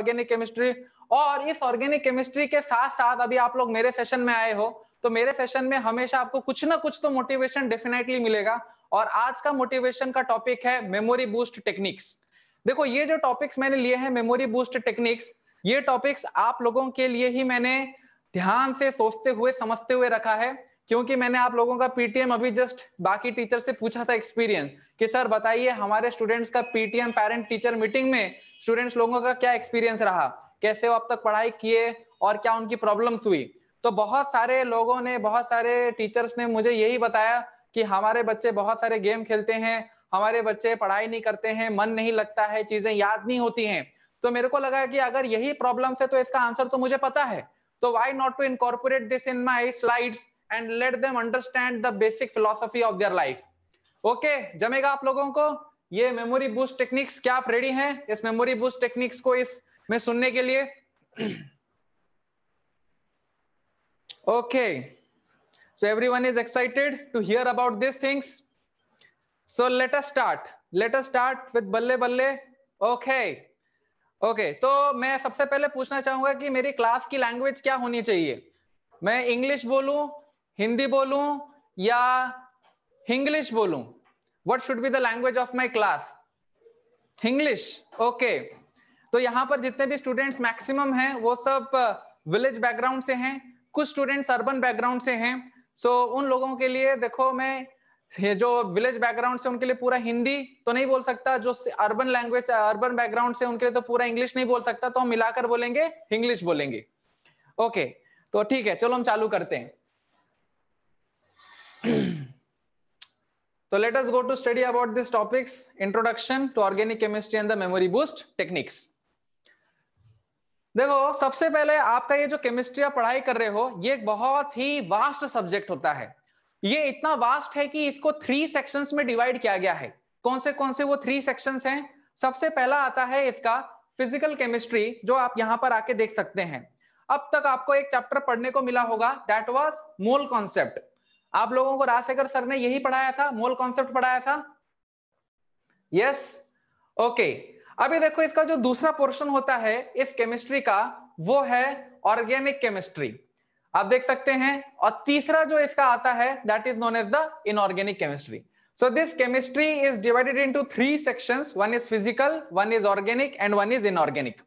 Organic chemistry और इस organic chemistry के साथ साथ अभी आप लोग मेरे सेशन में आए हो तो मेरे सेशन में हमेशा आपको कुछ ना कुछ तो मोटिवेशन डेफिनेटली मिलेगा और आज का मोटिवेशन का टॉपिक है मेमोरी बूस्ट टेक्निक्स देखो ये जो टॉपिक्स मैंने लिए हैं मेमोरी बूस्ट टेक्निक्स ये टॉपिक्स आप लोगों के लिए ही मैंने ध्यान से सोचते हुए समझते हुए रखा है क्योंकि मैंने आप लोगों का पीटीएम अभी जस्ट बाकी टीचर से पूछा था एक्सपीरियंस कि सर बताइए हमारे स्टूडेंट्स का पीटीएम पेरेंट टीचर मीटिंग में स्टूडेंट्स लोगों का क्या एक्सपीरियंस रहा कैसे वो अब तक पढ़ाई किए और क्या उनकी प्रॉब्लम्स हुई तो बहुत सारे लोगों ने बहुत सारे टीचर्स ने मुझे यही बताया कि हमारे बच्चे बहुत सारे गेम खेलते हैं हमारे बच्चे पढ़ाई नहीं करते हैं मन नहीं लगता है चीजें याद नहीं होती हैं तो मेरे को लगा कि अगर यही प्रॉब्लम है तो इसका आंसर तो मुझे पता है तो why not to incorporate this in my slides and let them understand the basic philosophy of their life okay जमेगा आप लोगों को ये मेमोरी बूस्ट टेक्निक्स क्या आप रेडी हैं इस मेमोरी बूस्ट टेक्निक्स को इस में सुनने के लिए okay so everyone is excited to hear about this things so let us start let us start with बल्ले बल्ले ओके ओके तो मैं सबसे पहले पूछना चाहूंगा कि मेरी क्लास की लैंग्वेज क्या होनी चाहिए मैं इंग्लिश बोलूं हिंदी बोलूं या हिंग्लिश बोलूं what should be the language of my class Hinglish okay तो यहां पर जितने भी स्टूडेंट्स मैक्सिमम हैं वो सब विलेज uh, बैकग्राउंड से हैं कुछ स्टूडेंट्स अर्बन बैकग्राउंड से हैं सो so, उन लोगों के लिए देखो मैं जो विलेज बैकग्राउंड से उनके लिए पूरा हिंदी तो नहीं बोल सकता जो अर्बन लैंग्वेज अर्बन बैकग्राउंड से उनके लिए तो पूरा इंग्लिश नहीं बोल सकता तो हम मिलाकर बोलेंगे इंग्लिश बोलेंगे ओके okay, तो ठीक है चलो हम चालू करते हैं so let us go to study about this topics introduction to organic chemistry and the memory boost techniques देखो सबसे पहले आपका ये जो केमिस्ट्री आप पढ़ाई कर रहे हो ये बहुत ही वास्ट सब्जेक्ट होता है ये इतना वास्ट है कि इसको थ्री सेक्शंस में डिवाइड किया गया है कौन से कौन से वो थ्री सेक्शंस हैं सबसे पहला आता है इसका फिजिकल केमिस्ट्री जो आप यहां पर आके देख सकते हैं अब तक आपको एक चैप्टर पढ़ने को मिला होगा दैट वॉज मोल कॉन्सेप्ट आप लोगों को राजशेखर सर ने यही पढ़ाया था मोल कॉन्सेप्ट पढ़ाया था यस ओके अभी देखो इसका जो दूसरा पोर्शन होता है इस केमिस्ट्री का वो है ऑर्गेनिक केमिस्ट्री आप देख सकते हैं और तीसरा जो इसका आता है that is known as the inorganic chemistry so this chemistry is divided into three sections one is physical one is organic and one is inorganic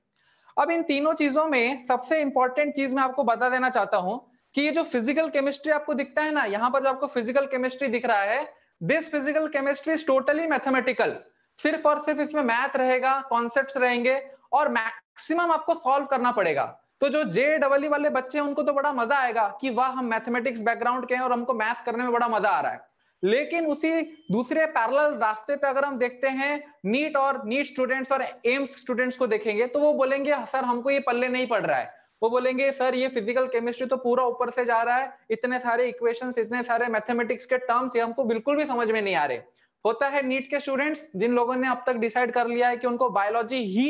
अब इन तीनों चीजों में सबसे इंपॉर्टेंट चीज मैं आपको बता देना चाहता हूं कि ये जो फिजिकल केमिस्ट्री आपको दिखता है ना यहाँ पर जो आपको फिजिकल केमिस्ट्री दिख रहा है this physical chemistry is totally mathematical सिर्फ और सिर्फ इसमें मैथ रहेगा कॉन्सेप्ट रहेंगे और मैक्सिमम आपको सॉल्व करना पड़ेगा तो जो जे डबल वाले बच्चे हैं उनको तो बड़ा मजा आएगा कि वाह हम मैथमेटिक्स बैकग्राउंड के हैं और हमको मैथ करने में बड़ा मजा आ रहा है लेकिन उसी दूसरे पैरल रास्ते पे अगर हम देखते हैं नीट और नीट स्टूडेंट्स और एम्स स्टूडेंट्स को देखेंगे तो वो बोलेंगे सर हमको ये पल्ले नहीं पड़ रहा है वो बोलेंगे सर ये फिजिकल केमिस्ट्री तो पूरा ऊपर से जा रहा है इतने सारे इक्वेशन इतने सारे मैथमेटिक्स के टर्म्स ये हमको बिल्कुल भी समझ में नहीं आ रहे होता है नीट के स्टूडेंट्स जिन लोगों ने अब तक डिसाइड कर लिया है कि उनको बायोलॉजी ही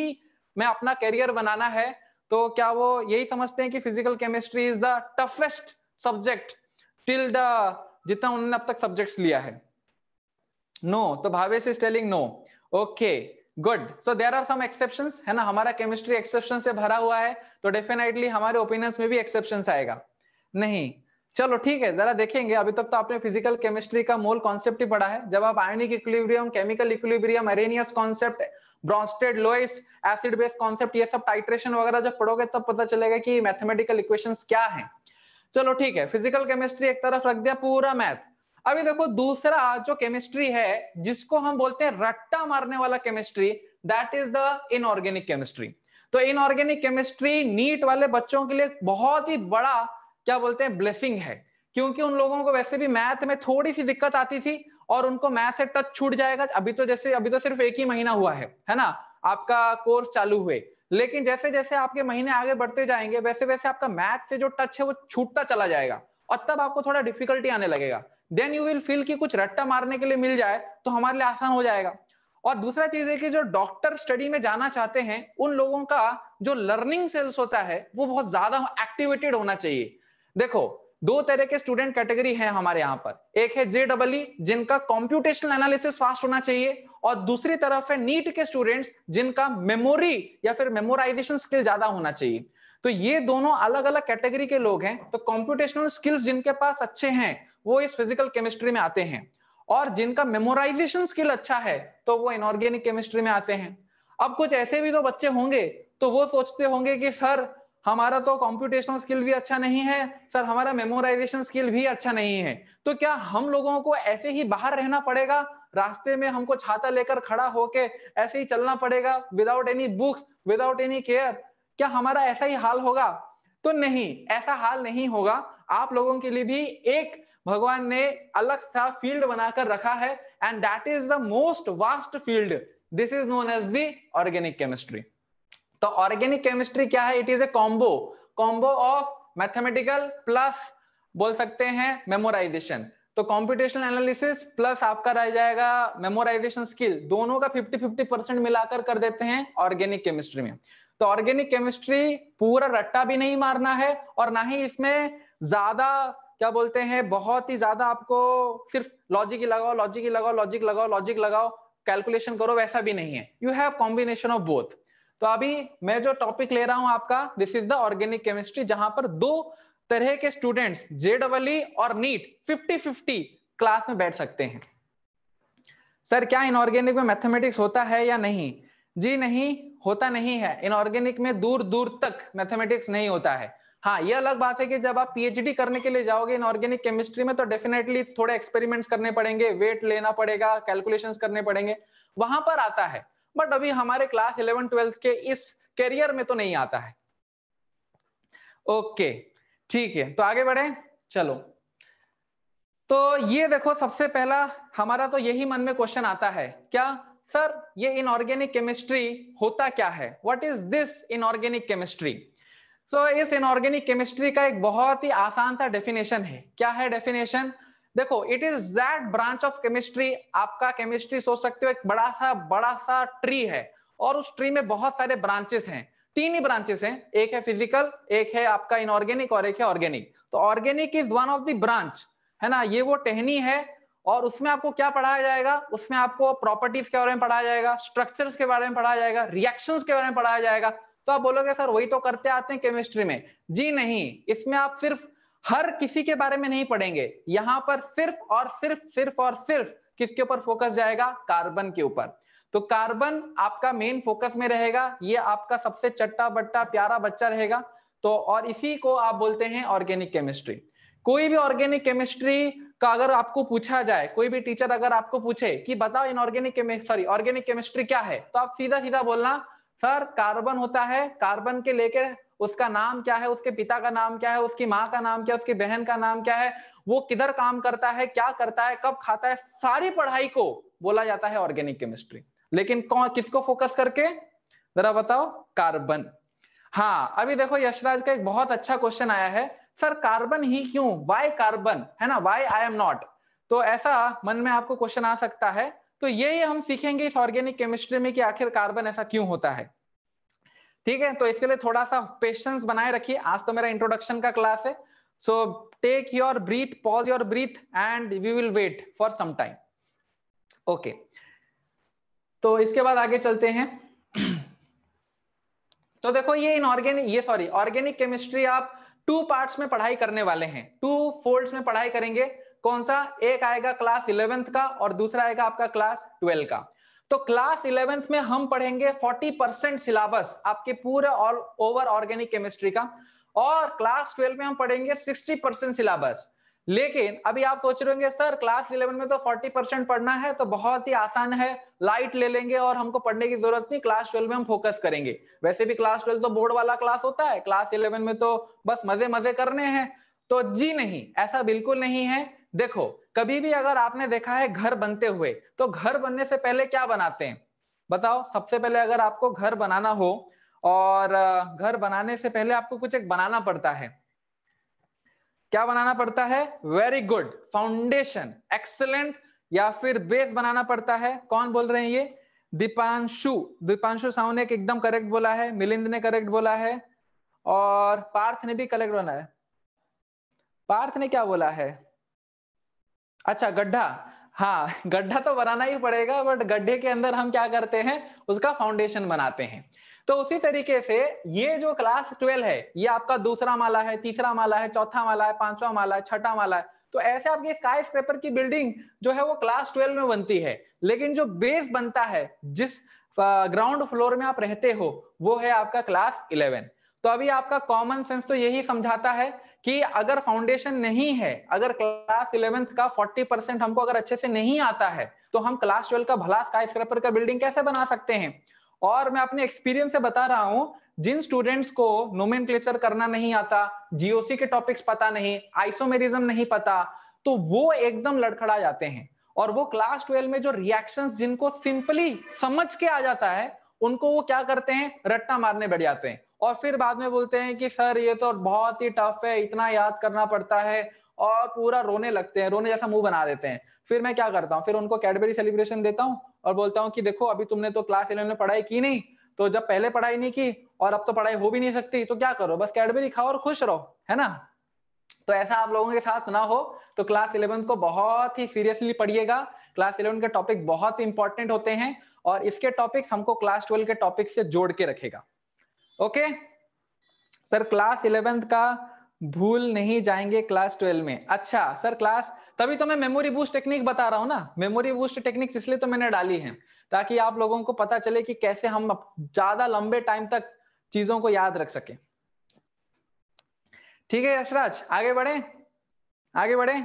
में अपना करियर बनाना है तो क्या वो यही समझते हैं कि physical chemistry is the toughest subject till the जितना उन्होंने अब तक सब्जेक्ट्स लिया है नो no, तो Bhavesh is telling no okay good so there are some exception है ना हमारा केमिस्ट्री एक्सेप्शन से भरा हुआ है तो डेफिनेटली हमारे ओपिनियंस में भी एक्सेप्शन आएगा नहीं चलो ठीक है जरा देखेंगे अभी तक तो आपने फिजिकल केमिस्ट्री का मूल कॉन्सेप्ट ही पढ़ा है जब आप ionic equilibrium chemical equilibrium Arrhenius concept Bronsted Lewis acid based concept ये सब टाइट्रेशन वगैरह जब पढ़ोगे तब पता चलेगा कि मैथमेटिकल इक्वेशन क्या है चलो ठीक है फिजिकल केमिस्ट्री एक तरफ रख दिया पूरा मैथ अभी देखो दूसरा जो केमिस्ट्री है जिसको हम बोलते हैं रट्टा मारने वाला chemistry that is the inorganic chemistry तो इनऑर्गेनिक केमिस्ट्री नीट वाले बच्चों के लिए बहुत ही बड़ा क्या बोलते हैं ब्लेसिंग है क्योंकि उन लोगों को वैसे भी मैथ में थोड़ी सी दिक्कत आती थी और उनको मैथ से टच छूट जाएगा अभी तो जैसे अभी तो सिर्फ एक ही महीना हुआ है है ना आपका कोर्स चालू हुए लेकिन जैसे जैसे आपके महीने आगे बढ़ते जाएंगे वैसे वैसे आपका मैथ से जो टच है वो छूटता चला जाएगा और तब आपको थोड़ा डिफिकल्टी आने लगेगा देन यू विल फील कि कुछ रट्टा मारने के लिए मिल जाए तो हमारे लिए आसान हो जाएगा और दूसरा चीज है कि जो डॉक्टर स्टडी में जाना चाहते हैं उन लोगों का जो लर्निंग सेल्स होता है वो बहुत ज्यादा एक्टिवेटेड होना चाहिए देखो दो तरह के स्टूडेंट कैटेगरी हैं हमारे यहाँ पर एक है जे डबल e e, जिनका कॉम्प्यूटेशनल एनालिसिस फास्ट होना चाहिए और दूसरी तरफ है नीट के स्टूडेंट्स जिनका मेमोरी या फिर मेमोराइजेशन स्किल ज्यादा होना चाहिए तो ये दोनों अलग अलग कैटेगरी के लोग हैं तो कॉम्प्यूटेशनल स्किल्स जिनके पास अच्छे हैं वो इस फिजिकल केमिस्ट्री में आते हैं और जिनका मेमोराइजेशन स्किल अच्छा है तो वो इनऑर्गेनिक केमिस्ट्री में आते हैं अब कुछ ऐसे भी तो बच्चे होंगे तो वो सोचते होंगे कि सर हमारा तो कॉम्प्यूटेशनल स्किल भी अच्छा नहीं है सर हमारा मेमोराइजेशन स्किल भी अच्छा नहीं है तो क्या हम लोगों को ऐसे ही बाहर रहना पड़ेगा रास्ते में हमको छाता लेकर खड़ा होके ऐसे ही चलना पड़ेगा without any books without any care क्या हमारा ऐसा ही हाल होगा तो नहीं ऐसा हाल नहीं होगा आप लोगों के लिए भी एक भगवान ने अलग सा फील्ड बनाकर रखा है and that is the most vast field this is known as the organic chemistry तो ऑर्गेनिक केमिस्ट्री क्या है it is a combo combo of mathematical plus बोल सकते हैं मेमोराइजेशन तो कॉम्पिटिशनल एनालिसिस प्लस आपका रह जाएगा मेमोराइजेशन स्किल दोनों का 50 50 परसेंट मिलाकर कर देते हैं ऑर्गेनिक केमिस्ट्री में तो ऑर्गेनिक केमिस्ट्री पूरा रट्टा भी नहीं मारना है और ना ही इसमें ज्यादा क्या बोलते हैं बहुत ही ज्यादा आपको सिर्फ लॉजिक ही लगाओ लॉजिक ही लगाओ लॉजिक लगाओ लॉजिक लगाओ कैलकुलेशन करो वैसा भी नहीं है you have combination of both तो अभी मैं जो टॉपिक ले रहा हूं आपका this is the organic chemistry जहां पर दो तरह के स्टूडेंट्स जेडबल e और नीट 50-50 क्लास में बैठ सकते हैं सर क्या इनऑर्गेनिक में मैथमेटिक्स होता है या नहीं जी नहीं होता नहीं है इनऑर्गेनिक में दूर दूर तक मैथमेटिक्स नहीं होता है हाँ ये अलग बात है कि जब आप पीएचडी करने के लिए जाओगे इन ऑर्गेनिक केमिस्ट्री में तो डेफिनेटली थोड़े एक्सपेरिमेंट्स करने पड़ेंगे वेट लेना पड़ेगा कैलकुलेशंस करने पड़ेंगे वहां पर आता है बट अभी हमारे क्लास इलेवन ट्वेल्थ के इस करियर में तो नहीं आता है ओके ठीक है तो आगे बढ़े चलो तो ये देखो सबसे पहला हमारा तो यही मन में क्वेश्चन आता है क्या सर ये इनऑर्गेनिक केमिस्ट्री होता क्या है what is this inorganic chemistry so so, इस इनऑर्गेनिक केमिस्ट्री का एक बहुत ही आसान सा डेफिनेशन है क्या है डेफिनेशन देखो it is that branch of chemistry आपका केमिस्ट्री सोच सकते हो एक बड़ा सा बड़ा सा ट्री है और उस ट्री में बहुत सारे ब्रांचेस हैं तीन ही ब्रांचेस हैं एक है फिजिकल एक है आपका इनऑर्गेनिक और एक है ऑर्गेनिक तो organic is one of the branch है ना ये वो टहनी है और उसमें आपको क्या पढ़ाया जाएगा उसमें आपको प्रॉपर्टीज के बारे में पढ़ाया जाएगा स्ट्रक्चर्स के बारे में पढ़ाया जाएगा रिएक्शंस के बारे में पढ़ाया जाएगा तो आप बोलोगे सर वही तो करते आते हैं केमिस्ट्री में जी नहीं इसमें आप सिर्फ हर किसी के बारे में नहीं पढ़ेंगे यहां पर सिर्फ और सिर्फ सिर्फ और सिर्फ किसके ऊपर फोकस जाएगा कार्बन के ऊपर तो कार्बन आपका मेन फोकस में रहेगा ये आपका सबसे चट्टा बट्टा प्यारा बच्चा रहेगा तो और इसी को आप बोलते हैं ऑर्गेनिक केमिस्ट्री कोई भी ऑर्गेनिक केमिस्ट्री का अगर आपको पूछा जाए कोई भी टीचर अगर आपको पूछे कि बताओ inorganic sorry organic chemistry क्या है तो आप सीधा सीधा बोलना सर कार्बन होता है कार्बन के लेके उसका नाम क्या है उसके पिता का नाम क्या है उसकी माँ का नाम क्या है उसकी बहन का नाम क्या है वो किधर काम करता है क्या करता है कब खाता है सारी पढ़ाई को बोला जाता है ऑर्गेनिक केमिस्ट्री लेकिन कौन किसको फोकस करके जरा बताओ कार्बन हाँ अभी देखो यशराज का एक बहुत अच्छा क्वेश्चन आया है सर कार्बन ही क्यों वाई कार्बन है ना वाई आई एम नॉट तो ऐसा मन में आपको क्वेश्चन आ सकता है तो ये हम सीखेंगे इस ऑर्गेनिक केमिस्ट्री में कि आखिर कार्बन ऐसा क्यों होता है ठीक है तो इसके लिए थोड़ा सा पेशेंस बनाए रखिए आज तो मेरा इंट्रोडक्शन का क्लास है so take your breath pause your breath and we will wait for some time okay तो इसके बाद आगे चलते हैं तो देखो ये इनऑर्गेनिक ये सॉरी ऑर्गेनिक केमिस्ट्री आप टू पार्ट्स में पढ़ाई करने वाले हैं टू फोल्ड्स में पढ़ाई करेंगे कौन सा एक आएगा क्लास इलेवेंथ का और दूसरा आएगा आपका क्लास ट्वेल्व का तो क्लास इलेवेंथ में हम पढ़ेंगे 40 परसेंट सिलेबस आपके पूरे ऑल ओवर ऑर्गेनिक केमिस्ट्री का और क्लास ट्वेल्व में हम पढ़ेंगे 60 परसेंट सिलेबस लेकिन अभी आप सोच रहे सर क्लास इलेवन में तो 40 परसेंट पढ़ना है तो बहुत ही आसान है लाइट ले लेंगे और हमको पढ़ने की जरूरत नहीं क्लास ट्वेल्व में हम फोकस करेंगे वैसे भी क्लास ट्वेल्व तो बोर्ड वाला क्लास होता है क्लास इलेवन में तो बस मजे मजे करने हैं तो जी नहीं ऐसा बिल्कुल नहीं है देखो कभी भी अगर आपने देखा है घर बनते हुए तो घर बनने से पहले क्या बनाते हैं बताओ सबसे पहले अगर आपको घर बनाना हो और घर बनाने से पहले आपको कुछ एक बनाना पड़ता है क्या बनाना पड़ता है वेरी गुड फाउंडेशन एक्सलेंट या फिर बेस बनाना पड़ता है कौन बोल रहे हैं ये दीपांशु दीपांशु साहू ने एकदम करेक्ट बोला है मिलिंद ने करेक्ट बोला है और पार्थ ने भी करेक्ट बोला है पार्थ ने क्या बोला है अच्छा गड्ढा हाँ गड्ढा तो बनाना ही पड़ेगा बट गड्ढे के अंदर हम क्या करते हैं उसका फाउंडेशन बनाते हैं तो उसी तरीके से ये जो क्लास ट्वेल्व है ये आपका दूसरा माला है तीसरा माला है चौथा माला है पांचवा माला है छठा माला है तो ऐसे आपकी स्काई स्क्रेपर की बिल्डिंग जो है वो क्लास ट्वेल्व में बनती है लेकिन जो बेस बनता है जिस ग्राउंड फ्लोर में आप रहते हो वो है आपका क्लास इलेवन तो अभी आपका कॉमन सेंस तो यही समझाता है कि अगर फाउंडेशन नहीं है अगर क्लास इलेवेंथ का 40 परसेंट हमको अगर अच्छे से नहीं आता है तो हम क्लास ट्वेल्व का भला स्काई स्क्रैपर का बिल्डिंग कैसे बना सकते हैं और मैं अपने एक्सपीरियंस से बता रहा हूँ जिन स्टूडेंट्स को नोमेन करना नहीं आता जीओसी के टॉपिक्स पता नहीं आइसोमेरिज्म नहीं पता तो वो एकदम लड़खड़ा जाते हैं और वो क्लास ट्वेल्व में जो रिएक्शन जिनको सिंपली समझ के आ जाता है उनको वो क्या करते हैं रट्टा मारने बैठ जाते हैं और फिर बाद में बोलते हैं कि सर ये तो बहुत ही टफ है इतना याद करना पड़ता है और पूरा रोने लगते हैं रोने जैसा मुंह बना देते हैं फिर मैं क्या करता हूँ फिर उनको कैडबरी सेलिब्रेशन देता हूँ और बोलता हूँ कि देखो अभी तुमने तो क्लास इलेवन में पढ़ाई की नहीं तो जब पहले पढ़ाई नहीं की और अब तो पढ़ाई हो भी नहीं सकती तो क्या करो बस कैडबरी खाओ और खुश रहो है ना तो ऐसा आप लोगों के साथ ना हो तो क्लास इलेवन को बहुत ही सीरियसली पढ़िएगा क्लास इलेवन के टॉपिक बहुत इंपॉर्टेंट होते हैं और इसके टॉपिक्स हमको क्लास ट्वेल्व के टॉपिक से जोड़ के रखेगा ओके सर क्लास इलेवेंथ का भूल नहीं जाएंगे क्लास ट्वेल्व में अच्छा सर क्लास तभी तो मैं मेमोरी बूस्ट टेक्निक बता रहा हूं ना मेमोरी बूस्ट टेक्निक इसलिए तो मैंने डाली है ताकि आप लोगों को पता चले कि कैसे हम ज्यादा लंबे टाइम तक चीजों को याद रख सके ठीक है यशराज आगे बढ़े आगे बढ़े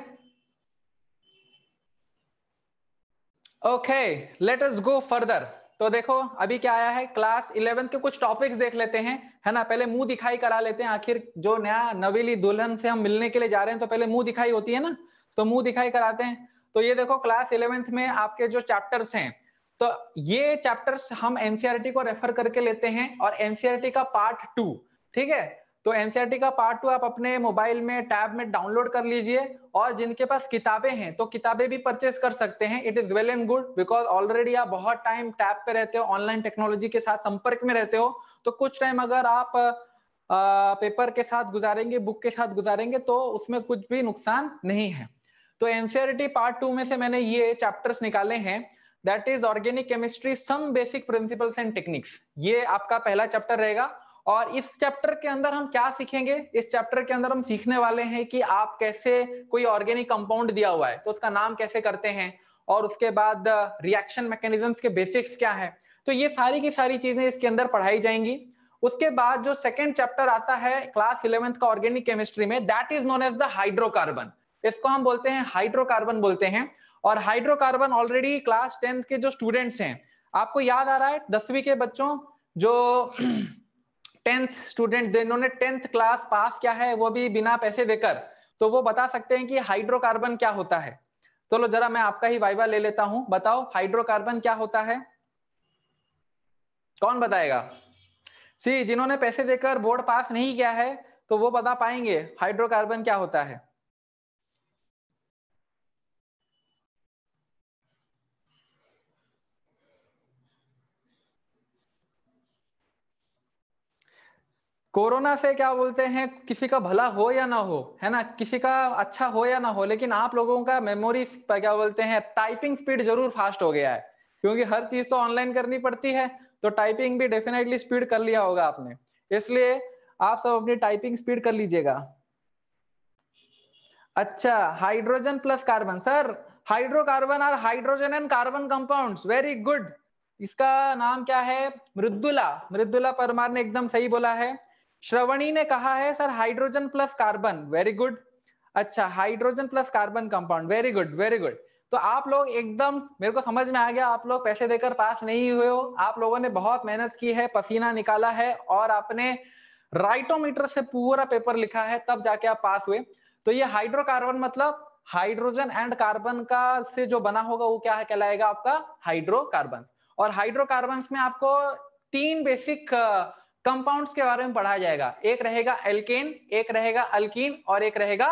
okay let us go further तो देखो अभी क्या आया है क्लास इलेवेंथ के कुछ टॉपिक्स देख लेते हैं है ना पहले मुंह दिखाई करा लेते हैं आखिर जो नया नवीली दुल्हन से हम मिलने के लिए जा रहे हैं तो पहले मुंह दिखाई होती है ना तो मुंह दिखाई कराते हैं तो ये देखो क्लास इलेवेंथ में आपके जो चैप्टर्स हैं तो ये चैप्टर्स हम एनसीआरटी e को रेफर करके लेते हैं और एनसीआरटी e का पार्ट टू ठीक है तो एनसीआरटी e का पार्ट टू आप अपने मोबाइल में टैब में डाउनलोड कर लीजिए और जिनके पास किताबें हैं तो किताबें भी परचेस कर सकते हैं it is well and good because already आप बहुत टाइम टैब पे रहते हो ऑनलाइन टेक्नोलॉजी के साथ संपर्क में रहते हो तो कुछ टाइम अगर आप आ, पेपर के साथ गुजारेंगे बुक के साथ गुजारेंगे तो उसमें कुछ भी नुकसान नहीं है तो एनसीआरटी पार्ट टू में से मैंने ये चैप्टर्स निकाले हैं that is organic chemistry some basic principles and techniques ये आपका पहला चैप्टर रहेगा और इस चैप्टर के अंदर हम क्या सीखेंगे इस चैप्टर के अंदर हम सीखने वाले हैं कि आप कैसे कोई ऑर्गेनिक कंपाउंड दिया हुआ है तो उसका नाम कैसे करते हैं और उसके बाद रिएक्शन uh, मैकेनिज्म्स के बेसिक्स क्या है तो ये सारी की सारी चीजें इसके अंदर पढ़ाई जाएंगी उसके बाद जो सेकेंड चैप्टर आता है क्लास इलेवेंथ का ऑर्गेनिक केमिस्ट्री में that is known as the hydrocarbon इसको हम बोलते हैं हाइड्रोकार्बन बोलते हैं और हाइड्रोकार्बन ऑलरेडी क्लास टेंथ के जो स्टूडेंट्स हैं आपको याद आ रहा है दसवीं के बच्चों जो टेंथ स्टूडेंट जिन्होंने टेंथ क्लास पास किया है वो भी बिना पैसे देकर तो वो बता सकते हैं कि हाइड्रोकार्बन क्या होता है चलो तो जरा मैं आपका ही वाइवा ले लेता हूं बताओ हाइड्रोकार्बन क्या होता है कौन बताएगा सी जिन्होंने पैसे देकर बोर्ड पास नहीं किया है तो वो बता पाएंगे हाइड्रोकार्बन क्या होता है कोरोना से क्या बोलते हैं किसी का भला हो या ना हो है ना किसी का अच्छा हो या ना हो लेकिन आप लोगों का मेमोरी क्या बोलते हैं टाइपिंग स्पीड जरूर फास्ट हो गया है क्योंकि हर चीज तो ऑनलाइन करनी पड़ती है तो टाइपिंग भी डेफिनेटली स्पीड कर लिया होगा आपने इसलिए आप सब अपनी टाइपिंग स्पीड कर लीजिएगा अच्छा hydrogen plus carbon sir hydrocarbon are hydrogen and carbon compounds very good इसका नाम क्या है मृदुला मृदुला परमार ने एकदम सही बोला है श्रवणी ने कहा है sir hydrogen plus carbon very good अच्छा hydrogen plus carbon compound very good very good तो आप लोग एकदम मेरे को समझ में आ गया आप लोग पैसे देकर पास नहीं हुए हो आप लोगों ने बहुत मेहनत की है पसीना निकाला है और आपने राइटोमीटर से पूरा पेपर लिखा है तब जाके आप पास हुए तो ये हाइड्रोकार्बन मतलब हाइड्रोजन एंड कार्बन का से जो बना होगा वो क्या कहलाएगा आपका हाइड्रोकार्बन और हाइड्रोकार्बन में आपको तीन बेसिक कंपाउंड्स के बारे में पढ़ाया जाएगा एक रहेगा एल्केन एक रहेगा अल्किन और एक रहेगा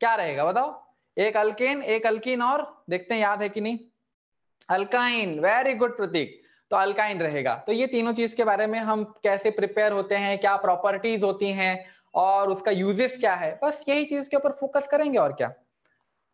क्या रहेगा बताओ एक अल्केन एक अल्किन और देखते हैं याद है कि नहीं अल्काइन वेरी गुड प्रतीक तो अल्काइन रहेगा तो ये तीनों चीज के बारे में हम कैसे प्रिपेयर होते हैं क्या प्रॉपर्टीज होती हैं और उसका यूजेस क्या है बस यही चीज के ऊपर फोकस करेंगे और क्या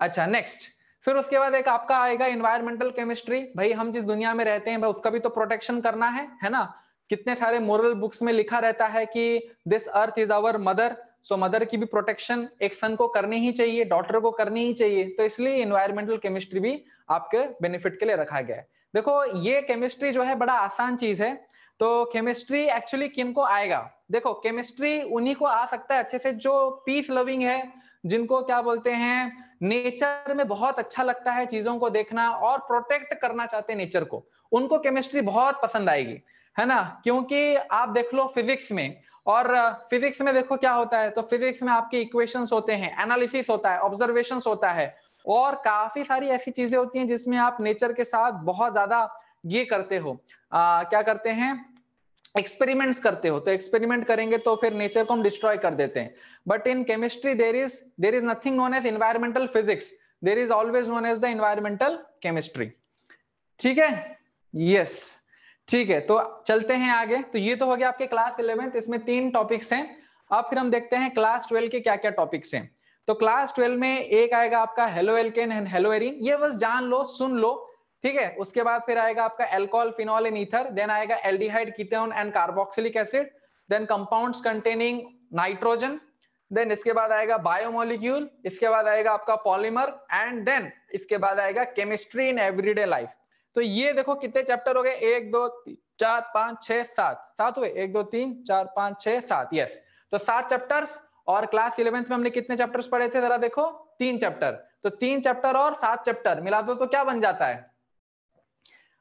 अच्छा नेक्स्ट फिर उसके बाद एक आपका आएगा इन्वायरमेंटल केमिस्ट्री भाई हम जिस दुनिया में रहते हैं भाई उसका भी तो प्रोटेक्शन करना है है ना कितने सारे मोरल बुक्स में लिखा रहता है कि this earth is our mother so mother की भी प्रोटेक्शन एक सन को करनी ही चाहिए डॉटर को करनी ही चाहिए तो इसलिए इन्वायरमेंटल केमिस्ट्री भी आपके बेनिफिट के लिए रखा गया है देखो ये केमिस्ट्री जो है बड़ा आसान चीज है तो केमिस्ट्री एक्चुअली किन को आएगा देखो केमिस्ट्री उन्हीं को आ सकता है अच्छे से जो पीस लविंग है जिनको क्या बोलते हैं नेचर में बहुत अच्छा लगता है चीजों को देखना और प्रोटेक्ट करना चाहते हैं नेचर को उनको केमिस्ट्री बहुत पसंद आएगी है ना क्योंकि आप देख लो फिजिक्स में और फिजिक्स में देखो क्या होता है तो फिजिक्स में आपके इक्वेशंस होते हैं एनालिसिस होता है ऑब्जर्वेशन होता है और काफी सारी ऐसी चीजें होती हैं जिसमें आप नेचर के साथ बहुत ज्यादा ये करते हो आ, क्या करते हैं एक्सपेरिमेंट्स करते हो तो एक्सपेरिमेंट करेंगे तो फिर नेचर को हम डिस्ट्रॉय कर देते हैं but in chemistry there is there is nothing known as environmental physics there is always known as the environmental chemistry ठीक है यस yes. ठीक है तो चलते हैं आगे तो ये तो हो गया आपके क्लास इलेवेंथ इसमें तीन टॉपिक्स हैं अब फिर हम देखते हैं क्लास ट्वेल्व के क्या क्या टॉपिक्स हैं तो क्लास ट्वेल्व में एक आएगा आपका haloalkane and haloarene ये बस जान लो सुन लो ठीक है उसके बाद फिर आएगा आपका alcohol phenol and ether then आएगा aldehyde ketone and carboxylic acid then compound containing nitrogen then इसके बाद आएगा बायोमोलिक्यूल इसके बाद आएगा आपका पॉलीमर एंड देन इसके बाद आएगा केमिस्ट्री इन एवरीडे लाइफ तो ये देखो कितने चैप्टर हो गए एक दो चार पांच छह सात सात हुए एक दो तीन चार पांच छह सात यस तो सात चैप्टर्स और क्लास इलेवेंथ में हमने कितने चैप्टर्स पढ़े थे जरा देखो तीन चैप्टर तो तीन चैप्टर और सात चैप्टर मिला दो तो क्या बन जाता है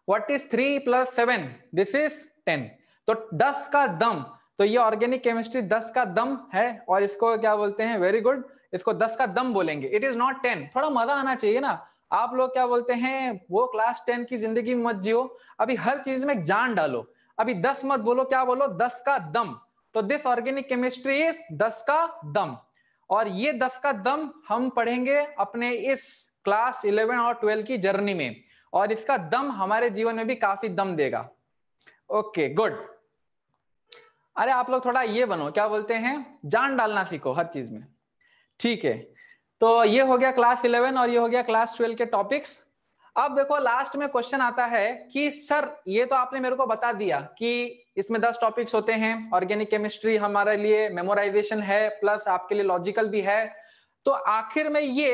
what is three plus seven this is ten तो दस का दम तो ये ऑर्गेनिक केमिस्ट्री दस का दम है और इसको क्या बोलते हैं वेरी गुड इसको दस का दम बोलेंगे इट इज नॉट टेन थोड़ा मजा आना चाहिए ना आप लोग क्या बोलते हैं वो क्लास टेन की जिंदगी मत जियो अभी हर चीज में जान डालो अभी दस मत बोलो क्या बोलो दस का दम तो दिस ऑर्गेनिक केमिस्ट्री इज दस का दम और ये दस का दम हम पढ़ेंगे अपने इस क्लास इलेवन और ट्वेल्व की जर्नी में और इसका दम हमारे जीवन में भी काफी दम देगा ओके गुड अरे आप लोग थोड़ा ये बनो क्या बोलते हैं जान डालना सीखो हर चीज में ठीक है तो ये हो गया क्लास इलेवन और ये हो गया क्लास ट्वेल्व के टॉपिक्स अब देखो लास्ट में क्वेश्चन आता है कि सर ये तो आपने मेरे को बता दिया कि इसमें दस टॉपिक्स होते हैं ऑर्गेनिक केमिस्ट्री हमारे लिए मेमोराइजेशन है प्लस आपके लिए लॉजिकल भी है तो आखिर में ये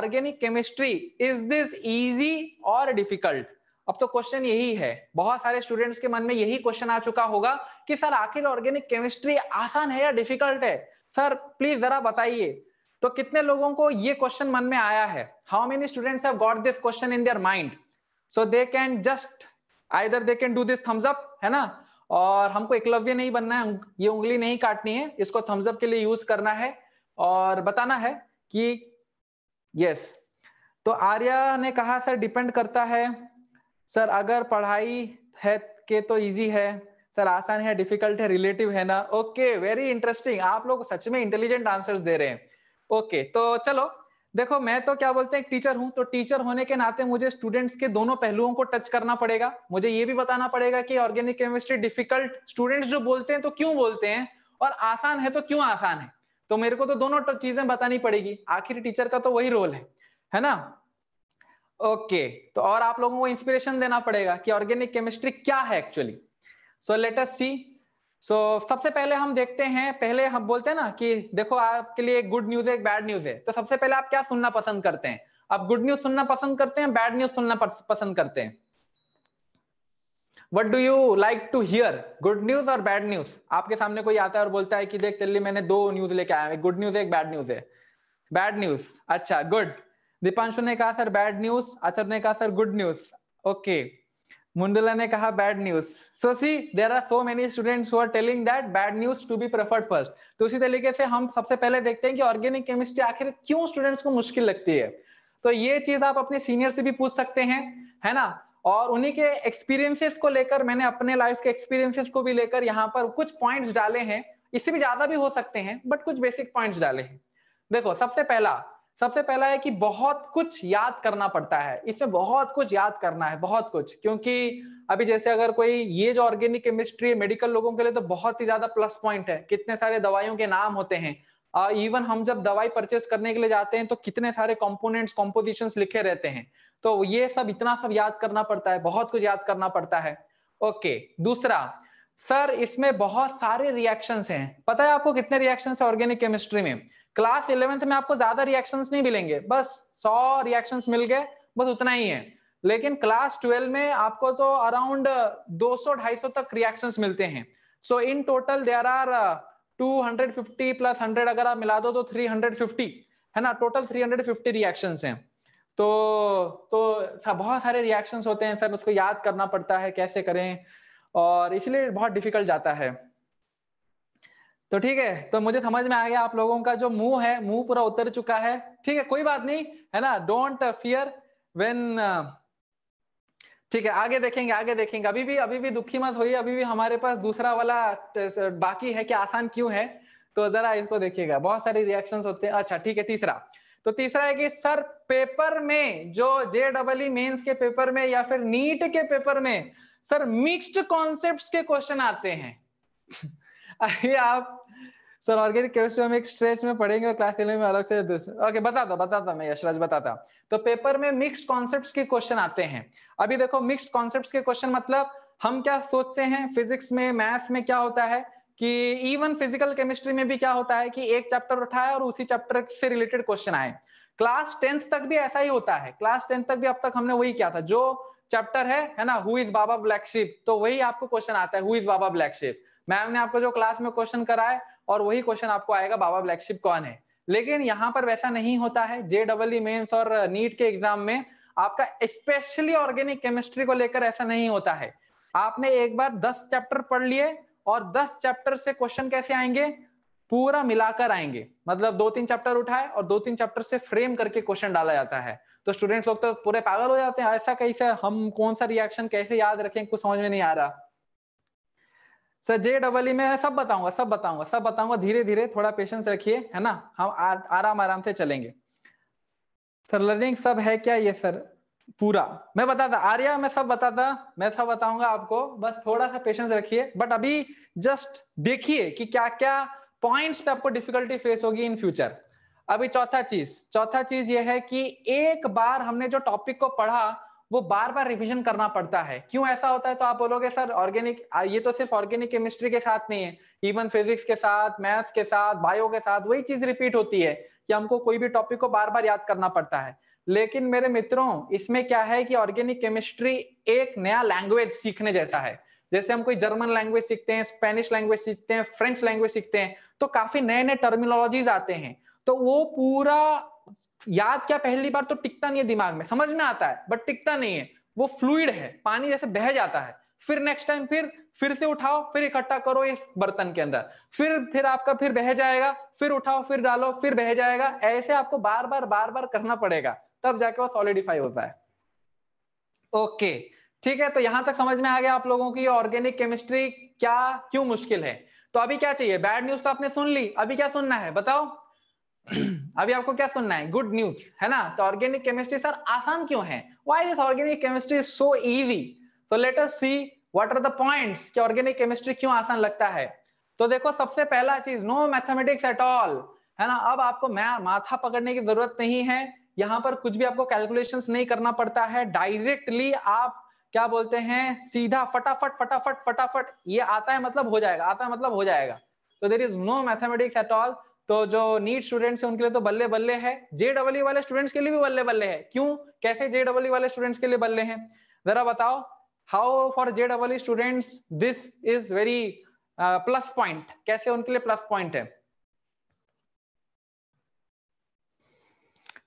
organic chemistry is this easy और डिफिकल्ट अब तो क्वेश्चन यही है बहुत सारे स्टूडेंट्स के मन में यही क्वेश्चन आ चुका होगा कि सर आखिर ऑर्गेनिक केमिस्ट्री आसान है या डिफिकल्ट है सर प्लीज जरा बताइए तो कितने लोगों को ये क्वेश्चन मन में आया है how many students have got this question in their mind so they can just either they can do this thumbs up है ना और हमको एकलव्य नहीं बनना है ये उंगली नहीं काटनी है इसको थम्स अप के लिए यूज करना है और बताना है कि यस तो आर्या ने कहा सर डिपेंड करता है सर अगर पढ़ाई है के तो इजी है सर आसान है डिफिकल्ट है रिलेटिव है ना ओके वेरी इंटरेस्टिंग आप लोग सच में इंटेलिजेंट आंसर्स दे रहे हैं ओके तो चलो देखो मैं तो क्या बोलते हैं एक टीचर हूं तो टीचर होने के नाते मुझे स्टूडेंट्स के दोनों पहलुओं को टच करना पड़ेगा मुझे ये भी बताना पड़ेगा कि ऑर्गेनिक केमिस्ट्री डिफिकल्ट स्टूडेंट्स जो बोलते हैं तो क्यों बोलते हैं और आसान है तो क्यों आसान है तो मेरे को तो दोनों चीजें बतानी पड़ेगी आखिर टीचर का तो वही रोल है है ना ओके तो और आप लोगों को इंस्पिरेशन देना पड़ेगा कि ऑर्गेनिक केमिस्ट्री क्या है actually so let's see so so, सबसे पहले हम देखते हैं पहले हम बोलते हैं ना कि देखो आपके लिए गुड न्यूज है एक बैड न्यूज है तो सबसे पहले आप क्या सुनना पसंद करते हैं आप गुड न्यूज सुनना पसंद करते हैं बैड न्यूज सुनना पसंद करते हैं what do you like to hear good news और बैड न्यूज आपके सामने कोई आता है और बोलता है कि देख दिल्ली मैंने दो न्यूज लेके आया है गुड न्यूज एक बैड न्यूज है बैड न्यूज अच्छा गुड दीपांशु ने कहा सर बैड न्यूज अथर ने कहा sir good news okay okay. Mundala ne kaha bad news. So see, there are so many students who are telling that bad news to be preferred first. तो उसी तरीके से हम सबसे पहले देखते हैं कि ऑर्गेनिक केमिस्ट्री आखिर क्यों स्टूडेंट्स को मुश्किल लगती है तो ये चीज आप अपने सीनियर से भी पूछ सकते हैं है ना और उन्हीं के एक्सपीरियंसेस को लेकर मैंने अपने लाइफ के एक्सपीरियंसेस को भी लेकर यहाँ पर कुछ पॉइंट्स डाले हैं इससे भी ज्यादा भी हो सकते हैं बट कुछ बेसिक पॉइंट्स डाले हैं देखो सबसे पहला सबसे पहला है कि बहुत कुछ याद करना पड़ता है इसमें बहुत कुछ याद करना है बहुत कुछ क्योंकि अभी जैसे अगर कोई ये जो ऑर्गेनिक केमिस्ट्री है मेडिकल लोगों के लिए तो बहुत ही ज्यादा प्लस पॉइंट है कितने सारे दवाइयों के नाम होते हैं इवन uh, हम जब दवाई परचेस करने के लिए जाते हैं तो कितने सारे कॉम्पोनेंट्स कॉम्पोजिशन लिखे रहते हैं तो ये सब इतना सब याद करना पड़ता है बहुत कुछ याद करना पड़ता है ओके okay, दूसरा सर इसमें बहुत सारे रिएक्शंस हैं पता है आपको कितने रिएक्शंस है ऑर्गेनिक केमिस्ट्री में क्लास इलेवेंथ में आपको ज्यादा रिएक्शन नहीं मिलेंगे बस सौ रिएक्शन मिल गए बस उतना ही है लेकिन क्लास ट्वेल्व में आपको तो अराउंड 200-250 तक रिएक्शंस मिलते हैं so in total there are 250 plus 100 अगर आप मिला दो तो 350 है ना टोटल 350 रिएक्शंस हैं तो तो बहुत सारे रिएक्शंस होते हैं सर उसको याद करना पड़ता है कैसे करें और इसलिए बहुत डिफिकल्ट जाता है तो ठीक है तो मुझे समझ में आ गया आप लोगों का जो मुंह है मुंह पूरा उतर चुका है ठीक है कोई बात नहीं है ना डोंट फियर वेन ठीक है आगे देखेंगे आगे देखेंगे अभी भी अभी भी दुखी मत होइए अभी भी हमारे पास दूसरा वाला uh, बाकी है कि आसान क्यों है तो जरा इसको देखिएगा बहुत सारे रिएक्शन होते हैं अच्छा ठीक है तीसरा तो तीसरा है कि सर पेपर में जो जे डबल मेन्स के पेपर में या फिर नीट के पेपर में सर मिक्सड कॉन्सेप्ट के क्वेश्चन आते हैं अरे आप सर ऑर्गेनिक केमिस्ट्री हम एक स्ट्रेच में पढ़ेंगे और क्लास में अलग से ओके okay, बताता बताता मैं यशराज बताता तो पेपर में मिक्स्ड कॉन्सेप्ट्स के क्वेश्चन आते हैं अभी देखो मिक्स्ड कॉन्सेप्ट्स के क्वेश्चन मतलब हम क्या सोचते हैं फिजिक्स में मैथ में क्या होता है कि इवन फिजिकल केमिस्ट्री में भी क्या होता है कि एक चैप्टर उठाए और उसी चैप्टर से रिलेटेड क्वेश्चन आए क्लास टेंथ तक भी ऐसा ही होता है क्लास टेंथ तक भी अब तक हमने वही किया था जो चैप्टर है है ना हु इज बाबा ब्लैकशिप तो वही आपको क्वेश्चन आता है who is baa baa black sheep ma'am ने आपको जो क्लास में क्वेश्चन कराए और वही क्वेश्चन आपको आएगा बाबा ब्लैकशिप कौन है लेकिन यहाँ पर वैसा नहीं होता है जे डबल मेन्स और नीट के एग्जाम में आपका स्पेशली ऑर्गेनिक केमिस्ट्री को लेकर ऐसा नहीं होता है आपने एक बार दस चैप्टर पढ़ लिए और दस चैप्टर से क्वेश्चन कैसे आएंगे पूरा मिलाकर आएंगे मतलब दो तीन चैप्टर उठाए और दो तीन चैप्टर से फ्रेम करके क्वेश्चन डाला जाता है तो स्टूडेंट्स लोग तो पूरे पागल हो जाते हैं ऐसा कैसे हम कौन सा रिएक्शन कैसे याद रखें कुछ समझ में नहीं आ रहा सर जे डबल ई में सब बताऊंगा सब बताऊंगा सब बताऊंगा धीरे धीरे थोड़ा पेशेंस रखिए है ना हम आ, आराम आराम से चलेंगे सर लर्निंग सब है क्या ये सर पूरा मैं बताता आर्या मैं सब बताता मैं सब बताऊंगा आपको बस थोड़ा सा पेशेंस रखिए बट अभी जस्ट देखिए कि क्या क्या पॉइंट्स पे आपको डिफिकल्टी फेस होगी इन फ्यूचर अभी चौथा चीज चौथा चीज ये है कि एक बार हमने जो टॉपिक को पढ़ा वो बार बार रिविजन करना पड़ता है क्यों ऐसा होता है तो आप बोलोगे सर ऑर्गेनिक ये तो सिर्फ ऑर्गेनिक केमिस्ट्री के साथ नहीं है इवन फिजिक्स के साथ मैथ्स के साथ बायो के साथ वही चीज रिपीट होती है कि हमको कोई भी टॉपिक को बार बार याद करना पड़ता है लेकिन मेरे मित्रों इसमें क्या है कि ऑर्गेनिक केमिस्ट्री एक नया लैंग्वेज सीखने जैसा है जैसे हम कोई जर्मन लैंग्वेज सीखते हैं स्पेनिश लैंग्वेज सीखते हैं फ्रेंच लैंग्वेज सीखते हैं तो काफी नए नए टर्मिनोलॉजीज आते हैं तो वो पूरा याद क्या पहली बार तो टिकता नहीं है दिमाग में समझ में आता है बट टिकता नहीं है वो फ्लूड है पानी जैसे बह जाता है फिर नेक्स्ट टाइम फिर फिर से उठाओ फिर इकट्ठा करो इस बर्तन के अंदर फिर फिर आपका फिर बह जाएगा फिर उठाओ फिर डालो फिर बह जाएगा ऐसे आपको बार बार बार बार करना पड़ेगा तब जाके वो सॉलिडिफाई होता है ओके ठीक है तो यहां तक समझ में आ गया आप लोगों की ऑर्गेनिक केमिस्ट्री क्या क्यों मुश्किल है तो अभी क्या चाहिए बैड न्यूज तो आपने सुन ली अभी क्या सुनना है बताओ अभी आपको क्या सुनना है गुड न्यूज है ना तो ऑर्गेनिक केमिस्ट्री सर आसान क्यों है why this organic chemistry is so easy तो let us see what are the points कि ऑर्गेनिक केमिस्ट्री क्यों आसान लगता है तो देखो सबसे पहला चीज नो मैथमेटिक्स एट ऑल है ना अब आपको माथा पकड़ने की जरूरत नहीं है यहाँ पर कुछ भी आपको कैलकुलेशन नहीं करना पड़ता है डायरेक्टली आप क्या बोलते हैं सीधा फटाफट फटाफट फटाफट ये आता है मतलब हो जाएगा आता है मतलब हो जाएगा तो there is no mathematics at all तो जो नीट स्टूडेंट्स हैं उनके लिए तो बल्ले बल्ले है जे वाले स्टूडेंट्स के लिए भी बल्ले बल्ले है क्यों कैसे जे वाले स्टूडेंट्स के लिए बल्ले हैं जरा बताओ how for J W students this is very plus point कैसे उनके लिए प्लस पॉइंट है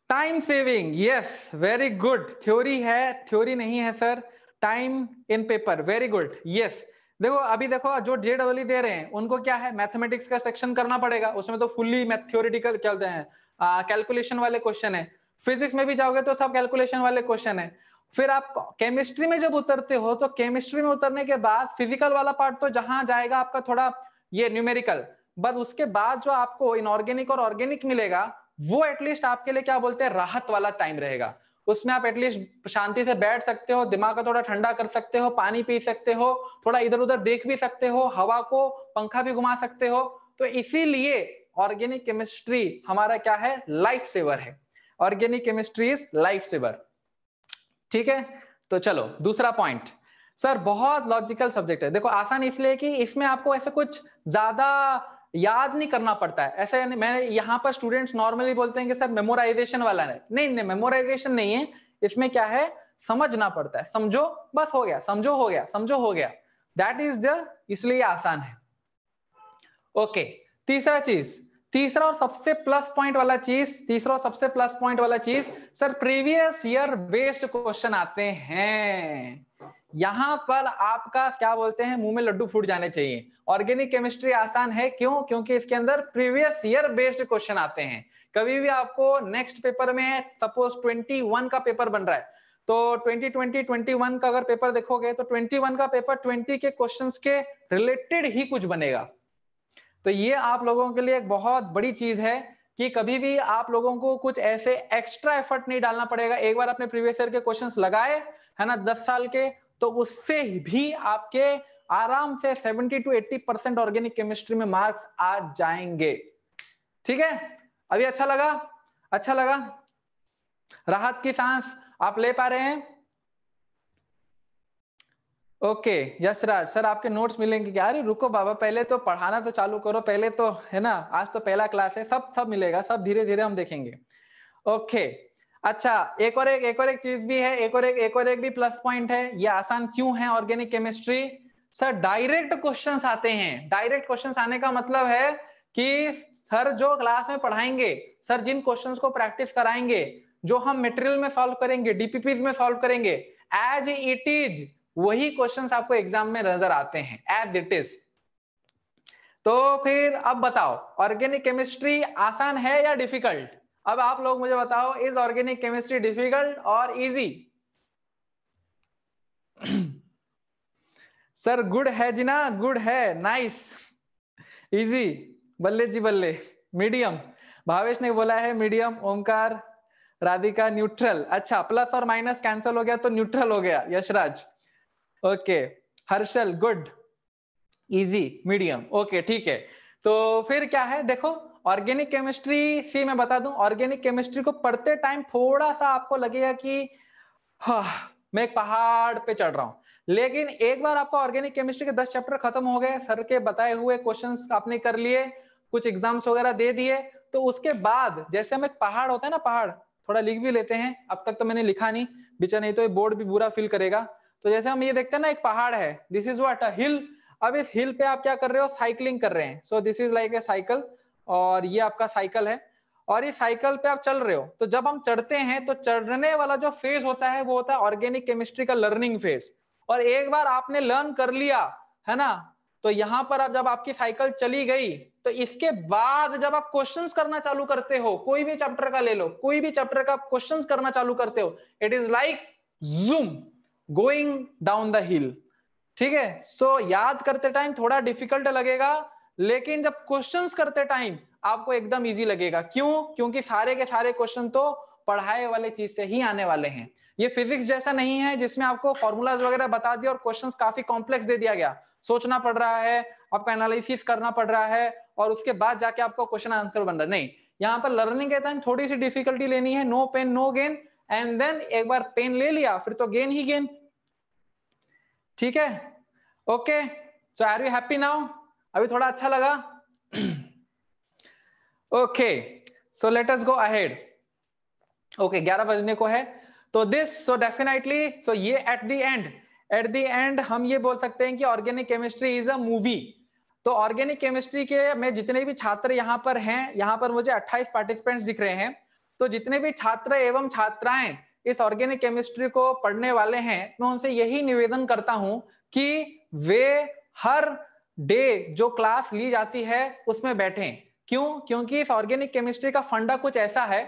time saving yes very good theory है थ्योरी नहीं है sir time in paper very good yes देखो अभी देखो जो जे डबल दे रहे हैं उनको क्या है मैथमेटिक्स का सेक्शन करना पड़ेगा उसमें तो फुल्ली क्या चलते हैं कैलकुलेशन वाले क्वेश्चन है फिजिक्स में भी जाओगे तो सब कैलकुलेशन वाले क्वेश्चन है फिर आप केमिस्ट्री में जब उतरते हो तो केमिस्ट्री में उतरने के बाद फिजिकल वाला पार्ट तो जहां जाएगा आपका थोड़ा ये न्यूमेरिकल बट उसके बाद जो आपको इनऑर्गेनिक और ऑर्गेनिक मिलेगा वो एटलीस्ट आपके लिए क्या बोलते हैं राहत वाला टाइम रहेगा उसमें आप एटलीस्ट शांति से बैठ सकते हो दिमाग का थोड़ा ठंडा कर सकते हो पानी पी सकते हो थोड़ा इधर उधर देख भी सकते हो हवा को पंखा भी घुमा सकते हो तो इसीलिए ऑर्गेनिक केमिस्ट्री हमारा क्या है लाइफ सेवर है organic chemistry is life saver ठीक है तो चलो दूसरा पॉइंट सर बहुत लॉजिकल सब्जेक्ट है देखो आसान इसलिए कि इसमें आपको ऐसे कुछ ज्यादा याद नहीं करना पड़ता है ऐसा यानी मैं यहाँ पर स्टूडेंट्स नॉर्मली बोलते हैं कि सर मेमोराइजेशन वाला है नहीं नहीं मेमोराइजेशन नहीं है इसमें क्या है समझना पड़ता है समझो बस हो गया समझो हो गया समझो हो गया दैट इज द इसलिए आसान है ओके okay, तीसरा चीज तीसरा और सबसे प्लस पॉइंट वाला चीज तीसरा और सबसे प्लस पॉइंट वाला चीज sir previous year based question आते हैं यहाँ पर आपका क्या बोलते हैं मुंह में लड्डू फूट जाने चाहिए ऑर्गेनिक केमिस्ट्री आसान है क्यों क्योंकि इसके अंदर प्रीवियस ईयर बेस्ड क्वेश्चन आते हैं कभी भी आपको नेक्स्ट पेपर में सपोज 21 का पेपर बन रहा है तो 2020 21 का अगर पेपर देखोगे तो 21 का पेपर 20 के क्वेश्चंस के रिलेटेड ही कुछ बनेगा तो ये आप लोगों के लिए एक बहुत बड़ी चीज है कि कभी भी आप लोगों को कुछ ऐसे एक्स्ट्रा एफर्ट नहीं डालना पड़ेगा एक बार अपने प्रीवियस ईयर के क्वेश्चंस लगाए है ना दस साल के तो उससे भी आपके आराम से 70 टू 80 परसेंट ऑर्गेनिक केमिस्ट्री में मार्क्स आ जाएंगे ठीक है अभी अच्छा लगा अच्छा लगा राहत की सांस आप ले पा रहे हैं ओके यशराज सर आपके नोट्स मिलेंगे क्या अरे रुको बाबा पहले तो पढ़ाना तो चालू करो पहले तो है ना आज तो पहला क्लास है सब सब मिलेगा सब धीरे धीरे हम देखेंगे ओके अच्छा एक और एक एक और एक चीज भी है एक और एक एक और एक भी प्लस पॉइंट है ये आसान क्यों है organic chemistry sir direct questions आते हैं डायरेक्ट क्वेश्चंस आने का मतलब है कि सर जो क्लास में पढ़ाएंगे सर जिन क्वेश्चंस को प्रैक्टिस कराएंगे जो हम मेटेरियल में सॉल्व करेंगे डीपीपीज में सॉल्व करेंगे एज इट इज वही क्वेश्चन आपको एग्जाम में नजर आते हैं एज इट इज तो फिर अब बताओ ऑर्गेनिक केमिस्ट्री आसान है या डिफिकल्ट अब आप लोग मुझे बताओ इज ऑर्गेनिक केमिस्ट्री डिफिकल्ट और इजी सर गुड है जी ना गुड है नाइस इजी बल्ले जी बल्ले मीडियम भावेश ने बोला है मीडियम ओमकार राधिका न्यूट्रल अच्छा प्लस और माइनस कैंसल हो गया तो न्यूट्रल हो गया Yashraj okay Harshal good easy medium okay ठीक है तो फिर क्या है देखो ऑर्गेनिक केमिस्ट्री सी मैं बता दूं ऑर्गेनिक केमिस्ट्री को पढ़ते टाइम थोड़ा सा आपको लगेगा कि हाँ मैं एक पहाड़ पे चढ़ रहा हूँ लेकिन एक बार आपका ऑर्गेनिक केमिस्ट्री के दस चैप्टर खत्म हो गए सर के बताए हुए क्वेश्चंस आपने कर लिए कुछ एग्जाम्स वगैरह दे दिए तो उसके बाद जैसे हम एक पहाड़ होता है ना पहाड़ थोड़ा लिख भी लेते हैं अब तक तो मैंने लिखा नहीं बेचा नहीं तो ये बोर्ड भी बुरा फील करेगा तो जैसे हम ये देखते हैं ना एक पहाड़ है दिस इज वॉट हिल अब इस हिल पे आप क्या कर रहे हो साइकिलिंग कर रहे हैं so this is like a cycle और ये आपका साइकिल है और ये साइकिल पे आप चल रहे हो तो जब हम चढ़ते हैं तो चढ़ने वाला जो फेज होता है वो होता है ऑर्गेनिक केमिस्ट्री का लर्निंग फेज और एक बार आपने लर्न कर लिया है ना तो यहां पर आप जब आपकी साइकिल चली गई तो इसके बाद जब आप क्वेश्चंस करना चालू करते हो कोई भी चैप्टर का ले लो कोई भी चैप्टर का क्वेश्चंस करना चालू करते हो it is like zoom going down the hill ठीक है सो याद करते टाइम थोड़ा डिफिकल्ट लगेगा लेकिन जब क्वेश्चन करते टाइम आपको एकदम ईजी लगेगा क्यों क्योंकि सारे के सारे क्वेश्चन तो पढ़ाए वाले चीज से ही आने वाले हैं ये फिजिक्स जैसा नहीं है जिसमें आपको फॉर्मूलाज वगैरह बता दिया और क्वेश्चंस काफी कॉम्प्लेक्स दे दिया गया सोचना पड़ रहा है आपका एनालिसिस करना पड़ रहा है और उसके बाद जाके आपको क्वेश्चन आंसर बन रहा है नहीं यहाँ पर लर्निंग के टाइम थोड़ी सी डिफिकल्टी लेनी है no pain no gain and then एक बार पेन ले लिया फिर तो गेन ही गेन ठीक है okay so are you happy now अभी थोड़ा अच्छा लगा okay so let us go ahead okay ग्यारह बजने को है तो दिस सो डेफिनेटली सो ये at the end at the end हम ये बोल सकते हैं कि organic chemistry is a movie तो ऑर्गेनिक केमिस्ट्री के में जितने भी छात्र यहाँ पर हैं यहाँ पर मुझे 28 पार्टिसिपेंट्स दिख रहे हैं तो जितने भी छात्र एवं छात्राएं इस ऑर्गेनिक केमिस्ट्री को पढ़ने वाले हैं मैं उनसे यही निवेदन करता हूं कि वे हर डे जो क्लास ली जाती है उसमें बैठे क्यों क्योंकि इस ऑर्गेनिक केमिस्ट्री का फंडा कुछ ऐसा है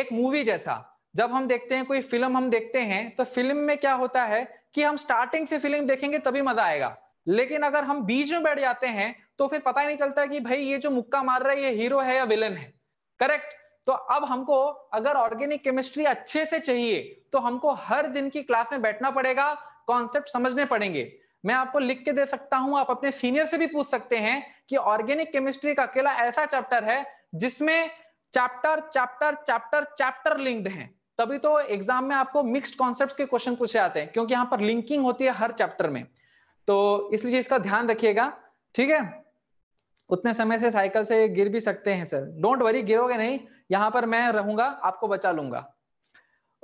एक मूवी जैसा जब हम देखते हैं कोई फिल्म हम देखते हैं तो फिल्म में क्या होता है कि हम स्टार्टिंग से फिल्म देखेंगे तभी मजा आएगा लेकिन अगर हम बीच में बैठ जाते हैं तो फिर पता ही नहीं चलता कि भाई ये जो मुक्का मार रहा है ये हीरो है या विलन है करेक्ट तो अब हमको अगर ऑर्गेनिक केमिस्ट्री अच्छे से चाहिए तो हमको हर दिन की क्लास में बैठना पड़ेगा कॉन्सेप्ट समझने पड़ेंगे मैं आपको लिख के दे सकता हूं आप अपने सीनियर से भी पूछ सकते हैं कि ऑर्गेनिक केमिस्ट्री का अकेला ऐसा चैप्टर है जिसमें chapter chapter chapter chapter linked है तभी तो एग्जाम में आपको मिक्स्ड कॉन्सेप्ट्स के क्वेश्चन पूछे जाते हैं क्योंकि यहां पर लिंकिंग होती है हर चैप्टर में तो इसलिए इसका ध्यान रखिएगा ठीक है उतने समय से साइकिल से गिर भी सकते हैं सर डोंट वरी गिरोगे नहीं यहां पर मैं रहूंगा आपको बचा लूंगा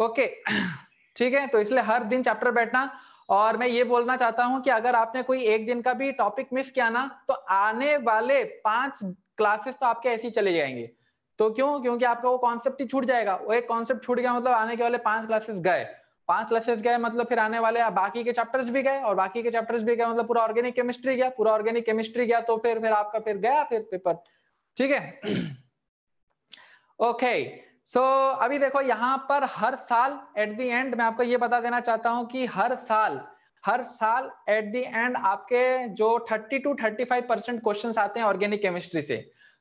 ओके ठीक है तो इसलिए हर दिन चैप्टर बैठना और मैं ये बोलना चाहता हूं कि अगर आपने कोई एक दिन का भी टॉपिक मिस किया ना तो आने वाले पांच क्लासेस तो आपके ऐसे ही चले जाएंगे तो क्यों क्योंकि आपका वो कॉन्सेप्ट ही छूट जाएगा वो एक कॉन्सेप्ट छूट गया मतलब आने के वाले पांच क्लासेस गए पांच क्लासेस गए मतलब फिर आने वाले हाँ, बाकी के चैप्टर्स भी गए और बाकी के चैप्टर्स भी गए मतलब पूरा ऑर्गेनिक केमिस्ट्री गया पूरा ऑर्गेनिक केमिस्ट्री गया तो फिर फिर आपका फिर गया फिर पेपर ठीक है ओके okay. सो so, अभी देखो यहां पर हर साल एट दी एंड मैं आपको ये बता देना चाहता हूं कि हर साल हर साल एट दी एंड आपके जो thirty two five percent question आते हैं ऑर्गेनिक केमिस्ट्री से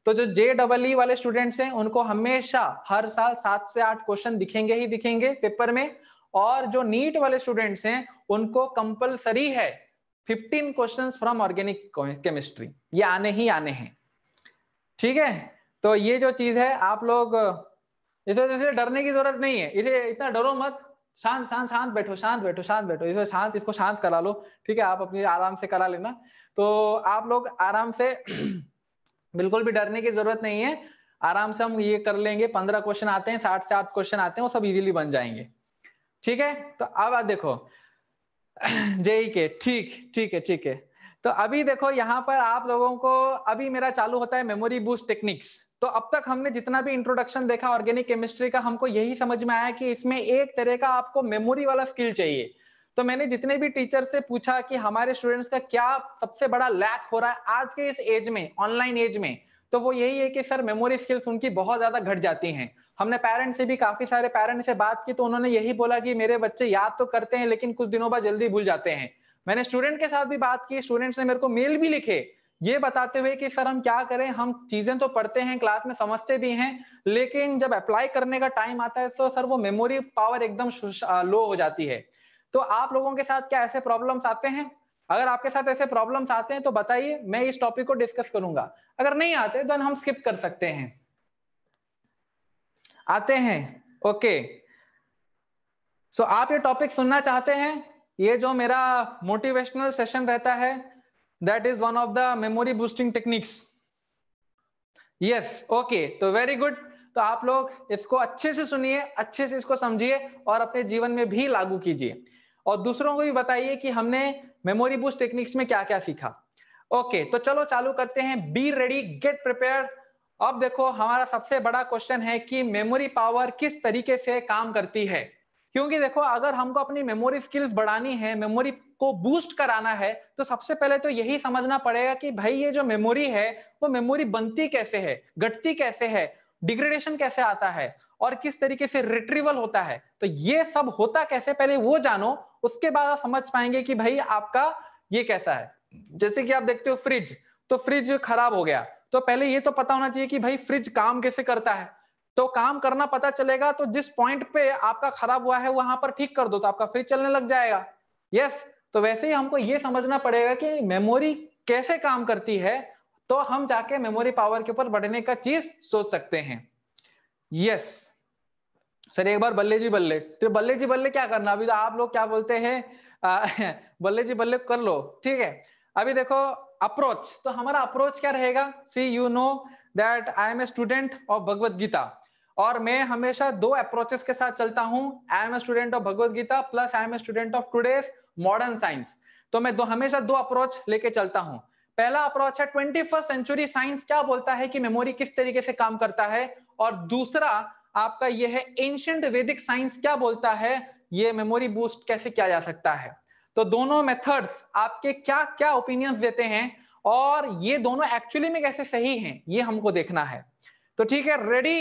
तो जो जे डबल ई वाले स्टूडेंट्स हैं उनको हमेशा हर साल सात से आठ क्वेश्चन दिखेंगे ही दिखेंगे पेपर में और जो नीट वाले स्टूडेंट्स हैं उनको कंपलसरी है 15 क्वेश्चंस फ्रॉम ऑर्गेनिक केमिस्ट्री ये आने ही आने हैं ठीक है तो ये जो चीज है आप लोग इसे इसे डरने की जरूरत नहीं है इसे इतना डरो मत शांत शांत शांत बैठो शांत बैठो शांत बैठो इसे शांत इसको शांत करा लो ठीक है आप अपने आराम से करा लेना तो आप लोग आराम से बिल्कुल भी डरने की जरूरत नहीं है आराम से हम ये कर लेंगे पंद्रह क्वेश्चन आते हैं साठ से आठ क्वेश्चन आते हैं वो सब इजीली बन जाएंगे ठीक है तो अब देखो जेई के ठीक ठीक है ठीक है तो अभी देखो यहाँ पर आप लोगों को अभी मेरा चालू होता है मेमोरी बूस्ट टेक्निक्स तो अब तक हमने जितना भी इंट्रोडक्शन देखा ऑर्गेनिक केमिस्ट्री का हमको यही समझ में आया कि इसमें एक तरह का आपको मेमोरी वाला स्किल चाहिए तो मैंने जितने भी टीचर से पूछा कि हमारे स्टूडेंट्स का क्या सबसे बड़ा लैक हो रहा है आज के इस एज में ऑनलाइन एज में तो वो यही है कि सर मेमोरी स्किल्स उनकी बहुत ज्यादा घट जाती हैं हमने पेरेंट्स से भी काफी सारे पेरेंट्स से बात की तो उन्होंने यही बोला कि मेरे बच्चे याद तो करते हैं लेकिन कुछ दिनों बाद जल्दी भूल जाते हैं मैंने स्टूडेंट के साथ भी बात की स्टूडेंट्स ने मेरे को मेल भी लिखे ये बताते हुए कि सर हम क्या करें हम चीजें तो पढ़ते हैं क्लास में समझते भी हैं लेकिन जब अप्लाई करने का टाइम आता है तो सर वो मेमोरी पावर एकदम लो हो जाती है तो आप लोगों के साथ क्या ऐसे प्रॉब्लम्स आते हैं अगर आपके साथ ऐसे प्रॉब्लम्स आते हैं तो बताइए मैं इस टॉपिक को डिस्कस करूंगा अगर नहीं आते तो हम स्किप कर सकते हैं आते हैं ओके सो आप ये टॉपिक सुनना चाहते हैं ये जो मेरा मोटिवेशनल सेशन रहता है that is one of the memory boosting techniques yes okay तो वेरी गुड तो आप लोग इसको अच्छे से सुनिए अच्छे से इसको समझिए और अपने जीवन में भी लागू कीजिए और दूसरों को भी बताइए कि हमने मेमोरी बूस्ट टेक्निक्स में क्या क्या सीखा ओके तो चलो चालू करते हैं बी रेडी गेट प्रिपेयर अब देखो हमारा सबसे बड़ा क्वेश्चन है कि मेमोरी पावर किस तरीके से काम करती है क्योंकि देखो अगर हमको अपनी मेमोरी स्किल्स बढ़ानी है मेमोरी को बूस्ट कराना है तो सबसे पहले तो यही समझना पड़ेगा कि भाई ये जो मेमोरी है वो मेमोरी बनती कैसे है घटती कैसे है डिग्रेडेशन कैसे आता है और किस तरीके से रिट्रीवल होता है तो ये सब होता कैसे पहले वो जानो उसके बाद आप समझ पाएंगे कि भाई आपका ये कैसा है जैसे कि आप देखते हो फ्रिज तो फ्रिज खराब हो गया तो पहले ये तो पता होना चाहिए कि भाई फ्रिज काम कैसे करता है तो काम करना पता चलेगा तो जिस पॉइंट पे आपका खराब हुआ है वहां पर ठीक कर दो तो आपका फ्रिज चलने लग जाएगा यस yes, तो वैसे ही हमको ये समझना पड़ेगा कि मेमोरी कैसे काम करती है तो हम जाके मेमोरी पावर के ऊपर बढ़ने का चीज सोच सकते हैं यस सर एक बार बल्ले जी बल्ले तो बल्ले जी बल्ले क्या करना अभी तो आप लोग क्या बोलते हैं बल्ले जी बल्ले कर लो ठीक है अभी देखो अप्रोच तो हमारा अप्रोच क्या रहेगा see you know that I am a student of Bhagavad Gita और मैं हमेशा दो अप्रोचेस के साथ चलता हूँ I am a student of Bhagavad Gita plus I am a student of today's modern science तो मैं दो हमेशा दो अप्रोच लेके चलता हूं पहला अप्रोच है ट्वेंटी फर्स्ट सेंचुरी साइंस क्या बोलता है कि मेमोरी किस तरीके से काम करता है और दूसरा आपका यह है एंशंट वैदिक साइंस क्या बोलता है ये मेमोरी बूस्ट कैसे किया जा सकता है तो दोनों मेथड्स आपके क्या क्या ओपिनियंस देते हैं और ये दोनों एक्चुअली में कैसे सही हैं ये हमको देखना है तो ठीक है ready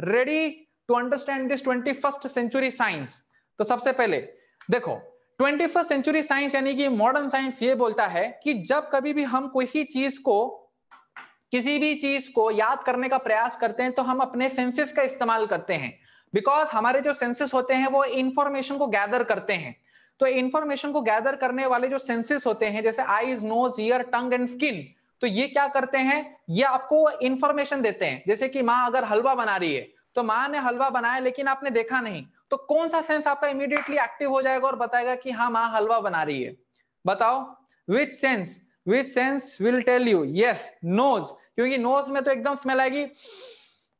ready to understand this twenty first century science तो सबसे पहले देखो ट्वेंटी फर्स्ट सेंचुरी साइंस यानी कि मॉडर्न साइंस ये बोलता है कि जब कभी भी हम कोई ही चीज को किसी भी चीज को याद करने का प्रयास करते हैं तो हम अपने सेंसेस का इस्तेमाल करते हैं बिकॉज हमारे जो सेंसेस होते हैं वो इंफॉर्मेशन को गैदर करते हैं तो इंफॉर्मेशन को गैदर करने वाले जो सेंसेस होते हैं जैसे eyes nose ear tongue and skin तो ये क्या करते हैं ये आपको इंफॉर्मेशन देते हैं जैसे कि माँ अगर हलवा बना रही है तो माँ ने हलवा बनाया लेकिन आपने देखा नहीं तो कौन सा सेंस आपका इमीडिएटली एक्टिव हो जाएगा और बताएगा कि हाँ माँ हलवा बना रही है बताओ which sense which sense will tell you yes nose क्योंकि नोज में तो एकदम स्मेल आएगी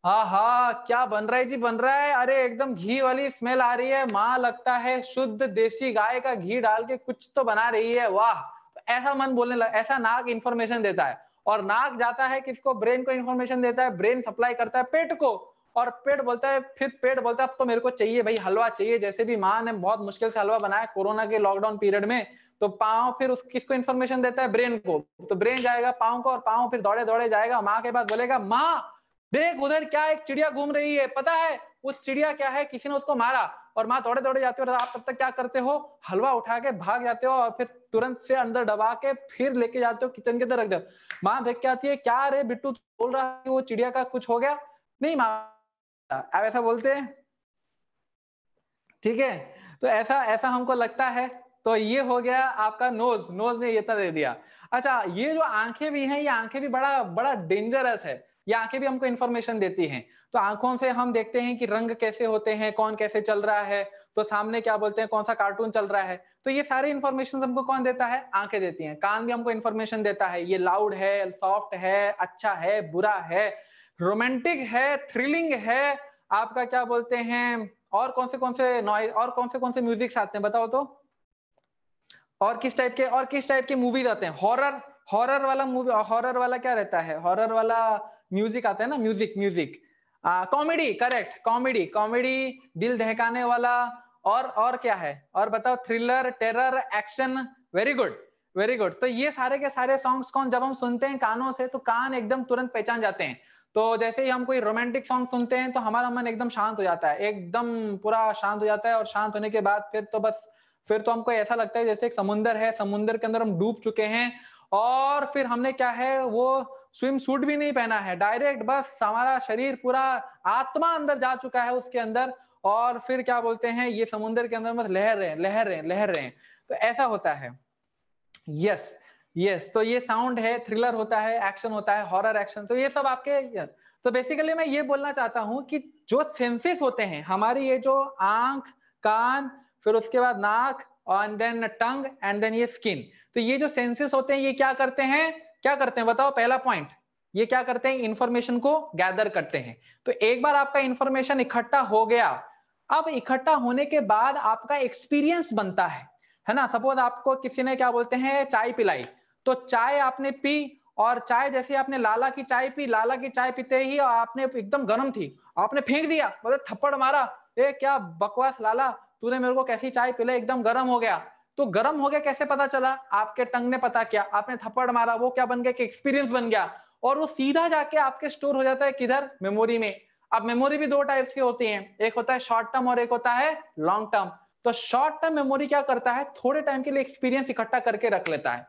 हा हा क्या बन रहा है जी बन रहा है अरे एकदम घी वाली स्मेल आ रही है माँ लगता है शुद्ध देसी गाय का घी डाल के कुछ तो बना रही है वाह ऐसा मन बोलने लगा ऐसा नाक इन्फॉर्मेशन देता है और नाक जाता है किसको ब्रेन को इन्फॉर्मेशन देता है ब्रेन सप्लाई करता है पेट को और पेट बोलता है फिर पेट बोलता है अब तो मेरे को चाहिए भाई हलवा चाहिए जैसे भी माँ ने बहुत मुश्किल से हलवा बनाया कोरोना के लॉकडाउन पीरियड में तो पाँव फिर उस किसको इन्फॉर्मेशन देता है ब्रेन को तो ब्रेन जाएगा पाँव को और पाँव फिर दौड़े दौड़े जाएगा माँ के पास बोलेगा माँ देख उधर क्या एक चिड़िया घूम रही है पता है उस चिड़िया क्या है किसी ने उसको मारा और माँ दौड़े दौड़े जाते हो आप तब तक क्या करते हो हलवा उठा के भाग जाते हो और फिर तुरंत से अंदर दबा के फिर लेके जाते हो किचन के अंदर रख दो माँ देख के आती है क्या रे बिट्टू बोल रहा है वो चिड़िया का कुछ हो गया नहीं माँ आप ऐसा बोलते हैं ठीक है तो ऐसा ऐसा हमको लगता है तो ये हो गया आपका नोज नोज ने इतना दे दिया अच्छा ये जो आंखें भी हैं ये आंखें भी बड़ा बड़ा डेंजरस है ये आंखें भी हमको इन्फॉर्मेशन देती हैं तो आंखों से हम देखते हैं कि रंग कैसे होते हैं कौन कैसे चल रहा है तो सामने क्या बोलते हैं कौन सा कार्टून चल रहा है तो ये सारे इन्फॉर्मेशन हमको कौन देता है आंखें देती हैं कान भी हमको इन्फॉर्मेशन देता है ये लाउड है सॉफ्ट है अच्छा है बुरा है रोमांटिक है थ्रिलिंग है आपका क्या बोलते हैं और कौन से कौन से नॉइज और कौन से कौन से म्यूजिक्स आते हैं बताओ तो और किस टाइप के और किस टाइप के मूवीज आते हैं हॉरर हॉरर वाला मूवी हॉरर वाला क्या रहता है हॉरर वाला म्यूजिक आता है ना music music comedy correct comedy comedy दिल दहकाने वाला और और क्या है और बताओ thriller terror action very good very good तो ये सारे के सारे सॉन्ग्स कौन जब हम सुनते हैं कानों से तो कान एकदम तुरंत पहचान जाते हैं तो जैसे ही हम कोई रोमांटिक सॉन्ग सुनते हैं तो हमारा मन एकदम शांत हो जाता है एकदम पूरा शांत हो जाता है और शांत होने के बाद फिर तो बस फिर तो हमको ऐसा लगता है जैसे एक समुंदर है समुंदर के अंदर हम डूब चुके हैं और फिर हमने क्या है वो स्विम सूट भी नहीं पहना है डायरेक्ट बस हमारा शरीर पूरा आत्मा अंदर जा चुका है उसके अंदर और फिर क्या बोलते हैं ये समुंदर के अंदर बस लहर रहे हैं लहर रहे लहर रहे हैं तो ऐसा होता है यस यस yes, तो ये साउंड है थ्रिलर होता है एक्शन होता है हॉरर एक्शन तो ये सब आपके तो बेसिकली मैं ये बोलना चाहता हूँ कि जो सेंसेस होते हैं हमारी ये जो आंख कान फिर उसके बाद नाक and then tongue and then ये स्किन तो ये जो सेंसेस होते हैं ये क्या करते हैं क्या करते हैं बताओ पहला पॉइंट ये क्या करते हैं इंफॉर्मेशन को गैदर करते हैं तो एक बार आपका इंफॉर्मेशन इकट्ठा हो गया अब इकट्ठा होने के बाद आपका एक्सपीरियंस बनता है है ना सपोज आपको किसी ने क्या बोलते हैं चाय पिलाई तो चाय आपने पी और चाय जैसे आपने लाला की चाय पी लाला की चाय पीते ही और आपने एकदम गर्म थी आपने फेंक दिया मतलब थप्पड़ मारा ए क्या बकवास लाला तूने मेरे को कैसी चाय पिला एकदम गर्म हो गया तो गर्म हो गया कैसे पता चला आपके टंग ने पता क्या आपने थप्पड़ मारा वो क्या बन गया कि एक्सपीरियंस बन गया और वो सीधा जाके आपके स्टोर हो जाता है किधर मेमोरी में अब मेमोरी भी दो टाइप की होती है एक होता है शॉर्ट टर्म और एक होता है लॉन्ग टर्म तो शॉर्ट टर्म मेमोरी क्या करता है थोड़े टाइम के लिए एक्सपीरियंस इकट्ठा करके रख लेता है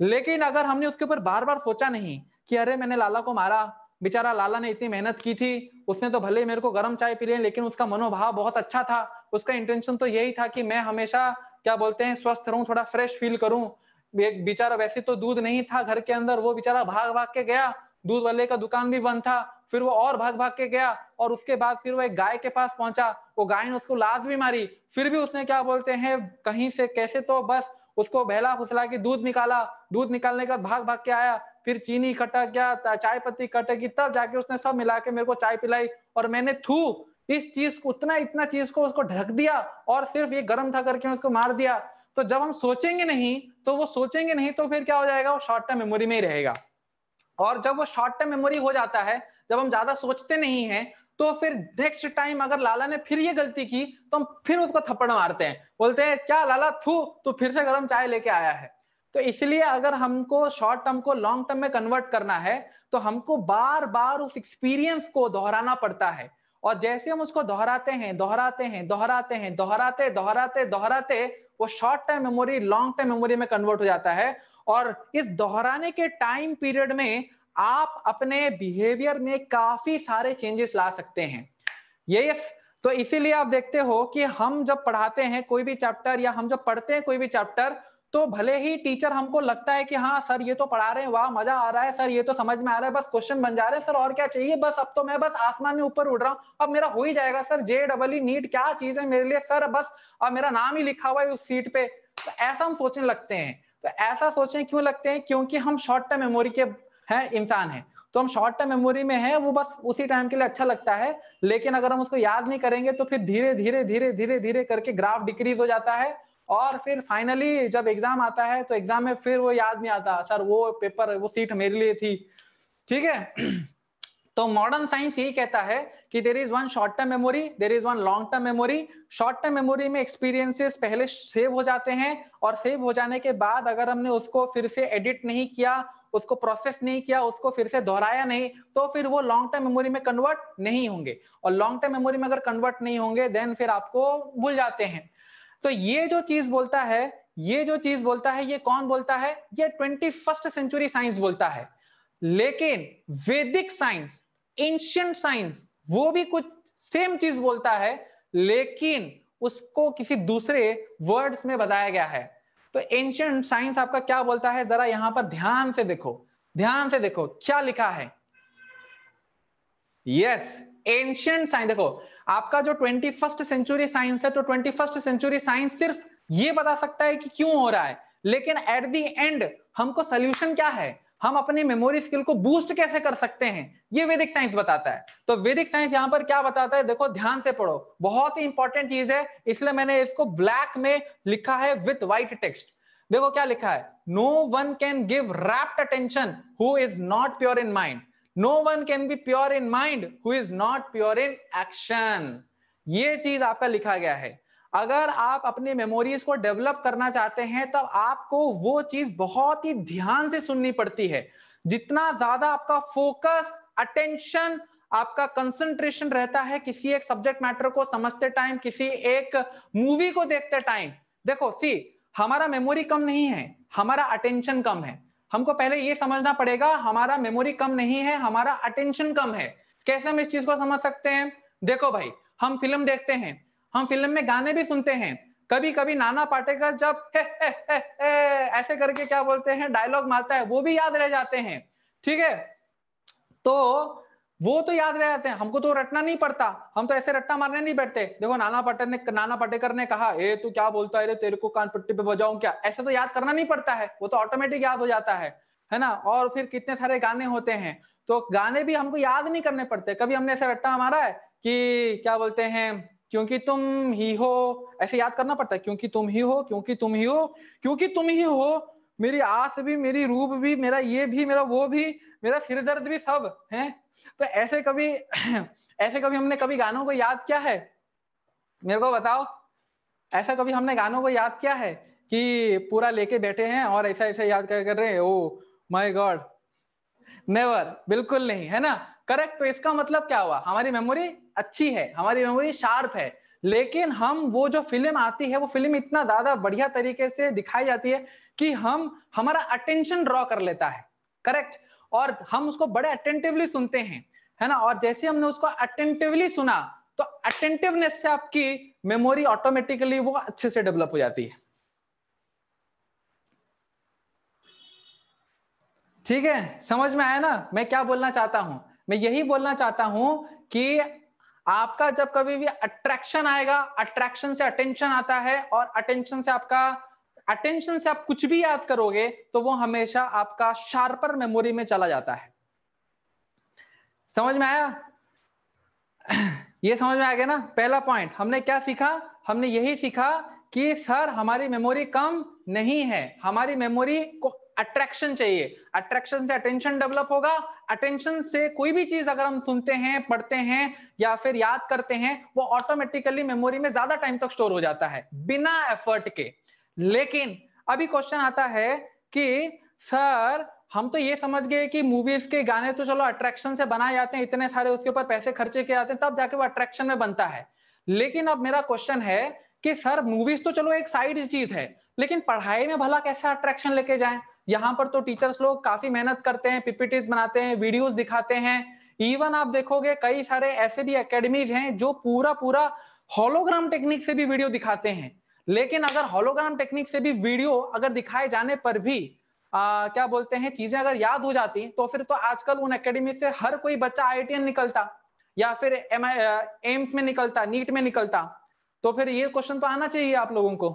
लेकिन अगर हमने उसके ऊपर बार बार सोचा नहीं कि अरे मैंने लाला को मारा बेचारा लाला ने इतनी मेहनत की थी उसने तो भले मेरे को गर्म चाय पी लिया लेकिन उसका मनोभाव बहुत अच्छा था उसका इंटेंशन तो यही था कि मैं हमेशा क्या बोलते हैं स्वस्थ रहूं थोड़ा फ्रेश फील करूं एक बेचारा वैसे तो दूध नहीं था घर के अंदर वो बेचारा भाग भाग के गया दूध वाले का दुकान भी बंद था फिर वो और भाग भाग के गया और उसके बाद फिर वो एक गाय के पास पहुंचा वो गाय ने उसको लात भी मारी फिर भी उसने क्या बोलते हैं कहीं से कैसे तो बस उसको बहला फुसला के दूध निकाला दूध निकालने का भाग भाग के आया फिर चीनी इकट्ठा किया चाय पत्ती इकट्ठा की तब जाके उसने सब मिला के मेरे को चाय पिलाई और मैंने थू इस चीज को उतना इतना चीज को उसको ढक दिया और सिर्फ ये गर्म था करके उसको मार दिया तो जब हम सोचेंगे नहीं तो वो सोचेंगे नहीं तो फिर क्या हो जाएगा वो शॉर्ट टर्म मेमोरी में ही रहेगा और जब वो शॉर्ट टर्म मेमोरी हो जाता है जब हम ज्यादा सोचते नहीं है तो फिर नेक्स्ट टाइम अगर लाला ने फिर ये गलती की तो हम फिर उसको थप्पड़ मारते हैं बोलते हैं क्या लाला थू तू फिर से गर्म चाय लेके आया है तो इसलिए अगर हमको शॉर्ट टर्म को लॉन्ग टर्म में कन्वर्ट करना है तो हमको बार बार उस एक्सपीरियंस को दोहराना पड़ता है और जैसे हम उसको दोहराते हैं दोहराते हैं दोहराते हैं दोहराते दोहराते दोहराते वो short term memory long term memory में कन्वर्ट हो जाता है और इस दोहराने के टाइम पीरियड में आप अपने बिहेवियर में काफी सारे चेंजेस ला सकते हैं ये yes, तो इसीलिए आप देखते हो कि हम जब पढ़ाते हैं कोई भी चैप्टर या हम जब पढ़ते हैं कोई भी चैप्टर तो भले ही टीचर हमको लगता है कि हाँ सर ये तो पढ़ा रहे हैं वाह मजा आ रहा है सर ये तो समझ में आ रहा है बस क्वेश्चन बन जा रहे हैं सर और क्या चाहिए बस अब तो मैं बस आसमान में ऊपर उड़ रहा हूँ अब मेरा हो ही जाएगा sir J double E NEET क्या चीज है मेरे लिए सर बस अब मेरा नाम ही लिखा हुआ है उस सीट पे तो ऐसा हम सोचने लगते हैं तो ऐसा सोचने क्यों लगते हैं क्योंकि हम शॉर्ट टर्म मेमोरी के है इंसान है तो हम शॉर्ट टर्म मेमोरी में है वो बस उसी टाइम के लिए अच्छा लगता है लेकिन अगर हम उसको याद नहीं करेंगे तो फिर धीरे धीरे धीरे धीरे धीरे करके ग्राफ डिक्रीज हो जाता है और फिर फाइनली जब एग्जाम आता है तो एग्जाम में फिर वो याद नहीं आता सर वो पेपर वो सीट मेरे लिए थी ठीक है तो मॉडर्न साइंस यही कहता है कि there is one short term memory there is one long term memory short term memory में एक्सपीरियंसेस पहले सेव हो जाते हैं और सेव हो जाने के बाद अगर हमने उसको फिर से एडिट नहीं किया उसको प्रोसेस नहीं किया उसको फिर से दोहराया नहीं तो फिर वो लॉन्ग टर्म मेमोरी में कन्वर्ट नहीं होंगे और लॉन्ग टर्म मेमोरी में अगर कन्वर्ट नहीं होंगे देन फिर आपको भूल जाते हैं तो ये जो चीज बोलता है ये जो चीज बोलता है ये कौन बोलता है ये ट्वेंटी फर्स्ट सेंचुरी साइंस बोलता है लेकिन वैदिक साइंस एंशियंट साइंस वो भी कुछ सेम चीज बोलता है लेकिन उसको किसी दूसरे वर्ड्स में बताया गया है तो एंशियंट साइंस आपका क्या बोलता है जरा यहां पर ध्यान से देखो ध्यान से देखो क्या लिखा है यस एंशियंट साइंस देखो आपका जो ट्वेंटी फर्स्ट सेंचुरी साइंस है तो ट्वेंटी फर्स्ट सेंचुरी साइंस सिर्फ ये बता सकता है कि क्यों हो रहा है लेकिन एट दी एंड हमको सोल्यूशन क्या है हम अपने मेमोरी स्किल को बूस्ट कैसे कर सकते हैं ये वैदिक साइंस बताता है तो वैदिक साइंस यहाँ पर क्या बताता है देखो ध्यान से पढ़ो बहुत ही इंपॉर्टेंट चीज है इसलिए मैंने इसको ब्लैक में लिखा है विथ व्हाइट टेक्स्ट देखो क्या लिखा है no one can give rapt attention who is not pure in mind no one can be pure in mind who is not pure in action ये चीज आपका लिखा गया है अगर आप अपने मेमोरीज को डेवलप करना चाहते हैं तब तो आपको वो चीज बहुत ही ध्यान से सुननी पड़ती है जितना ज्यादा आपका फोकस अटेंशन आपका कंसंट्रेशन रहता है किसी एक सब्जेक्ट मैटर को समझते टाइम किसी एक मूवी को देखते टाइम देखो सी हमारा मेमोरी कम नहीं है हमारा अटेंशन कम है हमको पहले ये समझना पड़ेगा हमारा मेमोरी कम नहीं है हमारा अटेंशन कम है कैसे हम इस चीज को समझ सकते हैं देखो भाई हम फिल्म देखते हैं हम फिल्म में गाने भी सुनते हैं कभी कभी नाना पाटेकर जब हे, हे, हे, हे, ऐसे करके क्या बोलते हैं डायलॉग मारता है वो भी याद रह जाते हैं ठीक है तो वो तो याद रह जाते हैं हमको तो रटना नहीं पड़ता हम तो ऐसे रट्टा मारने नहीं बैठते देखो नाना पाटेकर ने नाना पाटेकर ने कहा ए तू क्या बोलता है तेरे को कान पट्टी पे बजाऊं क्या ऐसा तो याद करना नहीं पड़ता है वो तो ऑटोमेटिक याद हो जाता है है ना और फिर कितने सारे गाने होते हैं तो गाने भी हमको याद नहीं करने पड़ते कभी हमने ऐसा रट्टा मारा है कि क्या बोलते हैं क्योंकि तुम ही हो ऐसे याद करना पड़ता है क्योंकि तुम ही हो क्योंकि तुम ही हो क्योंकि तुम ही हो मेरी आस भी मेरी रूप भी मेरा ये भी मेरा वो भी मेरा सिर दर्द भी सब है तो ऐसे कभी ऐसे कभी हमने कभी गानों को याद किया है मेरे को बताओ ऐसा कभी हमने गानों को याद किया है कि पूरा लेके बैठे हैं और ऐसा ऐसा याद कर, कर रहे हैं ओ माय गॉड नेवर बिल्कुल नहीं है ना करेक्ट तो इसका मतलब क्या हुआ हमारी मेमोरी अच्छी है हमारी मेमोरी शार्प है लेकिन हम वो जो फिल्म आती है वो फिल्म इतना ज्यादा बढ़िया तरीके से दिखाई जाती है कि हम हमारा अटेंशन ड्रॉ कर लेता है करेक्ट और हम उसको बड़े अटेंटिवली सुनते हैं है ना और जैसे हमने उसको अटेंटिवली सुना तो अटेंटिवनेस से आपकी मेमोरी ऑटोमेटिकली वो अच्छे से डेवलप हो जाती है ठीक है समझ में आया ना मैं क्या बोलना चाहता हूं मैं यही बोलना चाहता हूं कि आपका जब कभी भी अट्रैक्शन आएगा अट्रैक्शन से अटेंशन आता है और अटेंशन से आपका अटेंशन से आप कुछ भी याद करोगे तो वो हमेशा आपका शार्पर मेमोरी में चला जाता है समझ में आया ये समझ में आ गया ना पहला पॉइंट हमने क्या सीखा हमने यही सीखा कि सर हमारी मेमोरी कम नहीं है हमारी मेमोरी को अट्रैक्शन चाहिए अट्रैक्शन से अटेंशन डेवलप होगा अटेंशन से कोई भी चीज अगर हम सुनते हैं पढ़ते हैं या फिर याद करते हैं वो ऑटोमेटिकली मेमोरी में ज्यादा टाइम तक स्टोर हो जाता है बिना एफर्ट के लेकिन अभी क्वेश्चन आता है कि सर हम तो ये समझ गए कि मूवीज के गाने तो चलो अट्रैक्शन से बनाए जाते हैं इतने सारे उसके ऊपर पैसे खर्चे किए जाते हैं तब जाके वो अट्रैक्शन में बनता है लेकिन अब मेरा क्वेश्चन है कि सर मूवीज तो चलो एक साइड चीज है लेकिन पढ़ाई में भला कैसे अट्रैक्शन लेके जाए यहाँ पर तो टीचर्स लोग काफी मेहनत करते हैं पीपीटीज बनाते हैं वीडियोस दिखाते हैं इवन आप देखोगे कई सारे ऐसे भी अकेडमीज हैं जो पूरा पूरा होलोग्राम टेक्निक से भी वीडियो दिखाते हैं लेकिन अगर होलोग्राम टेक्निक से भी वीडियो अगर दिखाए जाने पर भी आ, क्या बोलते हैं चीजें अगर याद हो जाती तो फिर तो आजकल उन एकेडमी से हर कोई बच्चा आई निकलता या फिर एम्स में निकलता नीट में निकलता तो फिर ये क्वेश्चन तो आना चाहिए आप लोगों को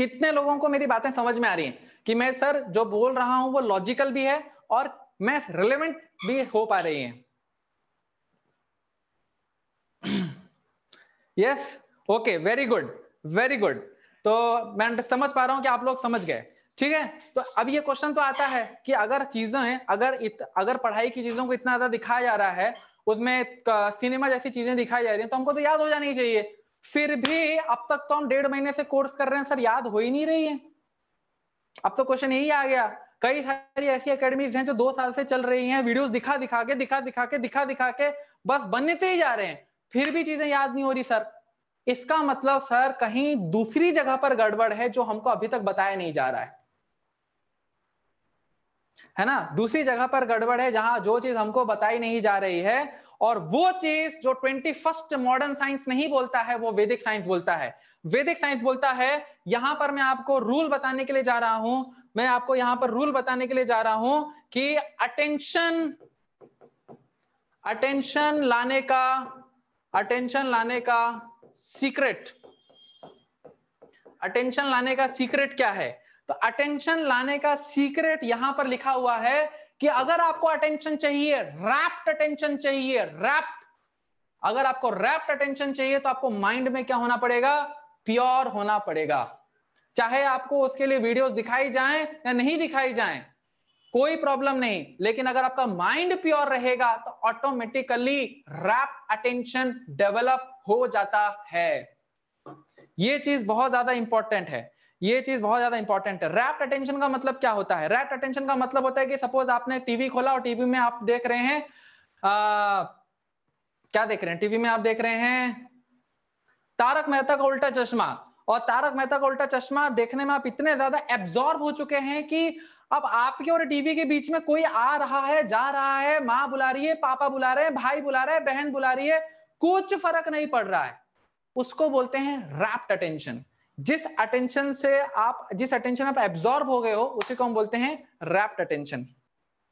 कितने लोगों को मेरी बातें समझ में आ रही हैं कि मैं सर जो बोल रहा हूं वो लॉजिकल भी है और मैं रिलेवेंट भी हो पा रही है yes okay very good very good तो मैं समझ पा रहा हूं कि आप लोग समझ गए ठीक है तो अब ये क्वेश्चन तो आता है कि अगर चीजें हैं अगर इत, अगर पढ़ाई की चीजों को इतना ज्यादा दिखाया जा रहा है उसमें सिनेमा जैसी चीजें दिखाई जा रही है तो हमको तो याद हो जानी चाहिए फिर भी अब तक तो हम डेढ़ महीने से कोर्स कर रहे हैं सर याद हो ही नहीं रही है अब तो क्वेश्चन यही आ गया कई सारी ऐसी अकेडमीज हैं जो दो साल से चल रही हैं वीडियोस दिखा दिखा के दिखा दिखा के दिखा दिखा के बस बनते ही जा रहे हैं फिर भी चीजें याद नहीं हो रही सर इसका मतलब सर कहीं दूसरी जगह पर गड़बड़ है जो हमको अभी तक बताया नहीं जा रहा है है ना दूसरी जगह पर गड़बड़ है जहां जो चीज हमको बताई नहीं जा रही है और वो चीज जो ट्वेंटी फर्स्ट मॉडर्न साइंस नहीं बोलता है वो वैदिक साइंस बोलता है वैदिक साइंस बोलता है यहां पर मैं आपको रूल बताने के लिए जा रहा हूं मैं आपको यहां पर रूल बताने के लिए जा रहा हूं कि अटेंशन अटेंशन लाने का अटेंशन लाने का सीक्रेट अटेंशन लाने का सीक्रेट क्या है तो अटेंशन लाने का सीक्रेट यहां पर लिखा हुआ है कि अगर आपको अटेंशन चाहिए रैप्ट अटेंशन चाहिए रैप्ट अगर आपको रैप्ट अटेंशन चाहिए तो आपको माइंड में क्या होना पड़ेगा प्योर होना पड़ेगा चाहे आपको उसके लिए वीडियोस दिखाई जाएं या नहीं दिखाई जाएं कोई प्रॉब्लम नहीं लेकिन अगर आपका माइंड प्योर रहेगा तो ऑटोमेटिकली रैप अटेंशन डेवलप हो जाता है ये चीज बहुत ज्यादा इंपॉर्टेंट है ये चीज बहुत ज्यादा इंपॉर्टेंट है रैप्ट अटेंशन का मतलब क्या होता है रैप्ट अटेंशन का मतलब होता है कि सपोज आपने टीवी खोला और टीवी में आप देख रहे हैं आ, क्या देख रहे हैं टीवी में आप देख रहे हैं तारक मेहता का उल्टा चश्मा और तारक मेहता का उल्टा चश्मा देखने में आप इतने ज्यादा एब्जॉर्ब हो चुके हैं कि अब आपके और टीवी के बीच में कोई आ रहा है जा रहा है माँ बुला रही है पापा बुला रहे हैं भाई बुला रहे हैं बहन बुला रही है कुछ फर्क नहीं पड़ रहा है उसको बोलते हैं रैप्ट अटेंशन जिस अटेंशन से आप जिस अटेंशन आप एब्सॉर्ब हो गए हो उसी को हम बोलते हैं रैप्ट अटेंशन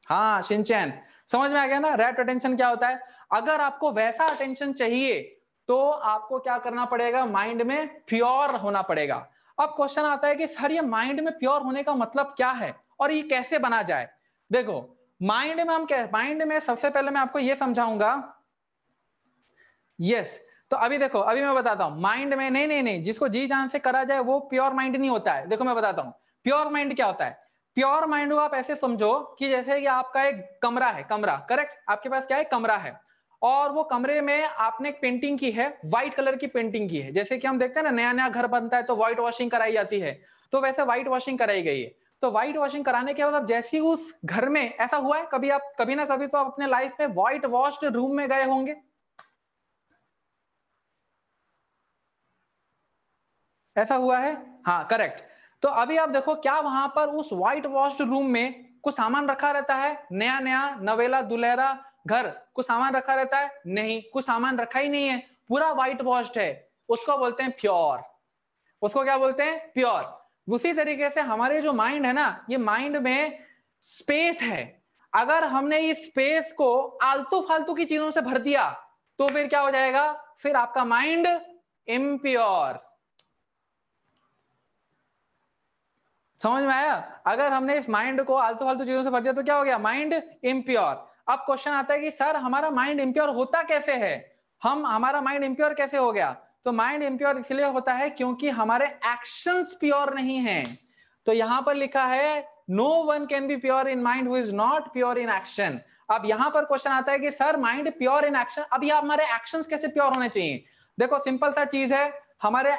हाँ सिंचैन समझ में आ गया ना रैप्ड अटेंशन क्या होता है अगर आपको वैसा अटेंशन चाहिए तो आपको क्या करना पड़ेगा माइंड में प्योर होना पड़ेगा अब क्वेश्चन आता है कि सर ये माइंड में प्योर होने का मतलब क्या है और ये कैसे बना जाए देखो माइंड में हम क्या माइंड में सबसे पहले मैं आपको ये समझाऊंगा यस yes, तो अभी देखो अभी मैं बताता हूँ माइंड में नहीं नहीं नहीं जिसको जी जान से करा जाए वो प्योर माइंड नहीं होता है देखो मैं बताता हूँ प्योर माइंड क्या होता है प्योर माइंड को आप ऐसे समझो कि जैसे कि आपका एक कमरा है कमरा करेक्ट आपके पास क्या है कमरा है और वो कमरे में आपने एक पेंटिंग की है व्हाइट कलर की पेंटिंग की है जैसे कि हम देखते हैं ना नया नया घर बनता है तो व्हाइट वॉशिंग कराई जाती है तो वैसे व्हाइट वॉशिंग कराई गई है तो व्हाइट वॉशिंग कराने के बाद आप जैसे ही उस घर में ऐसा हुआ है कभी आप कभी ना कभी तो आप अपने लाइफ में व्हाइट वॉश्ड रूम में गए होंगे ऐसा हुआ है हाँ करेक्ट तो अभी आप देखो क्या वहां पर उस व्हाइट वॉश्ड रूम में कुछ सामान रखा रहता है नया नया नवेला दुलेरा घर कुछ सामान रखा रहता है नहीं कुछ सामान रखा ही नहीं है पूरा व्हाइट वॉश्ड है उसको बोलते हैं प्योर उसको क्या बोलते हैं प्योर उसी तरीके से हमारे जो माइंड है ना ये माइंड में स्पेस है अगर हमने इस स्पेस को आलतू फालतू की चीजों से भर दिया तो फिर क्या हो जाएगा फिर आपका माइंड इम्प्योर समझ में आया अगर हमने इस माइंड को आलतू फालतू चीजों से भर दिया तो क्या हो गया माइंड इम्प्योर अब क्वेश्चन आता है कि सर हमारा माइंड इम्प्योर होता कैसे है हम हमारा माइंड इम्प्योर कैसे हो गया तो माइंड इम्प्योर इसलिए होता है क्योंकि हमारे एक्शन प्योर नहीं है तो यहां पर लिखा है no one can be pure in mind who is not pure in action अब यहां पर क्वेश्चन आता है कि sir mind pure in action अब ये हमारे एक्शंस कैसे प्योर होने चाहिए देखो सिंपल सा चीज है हमारे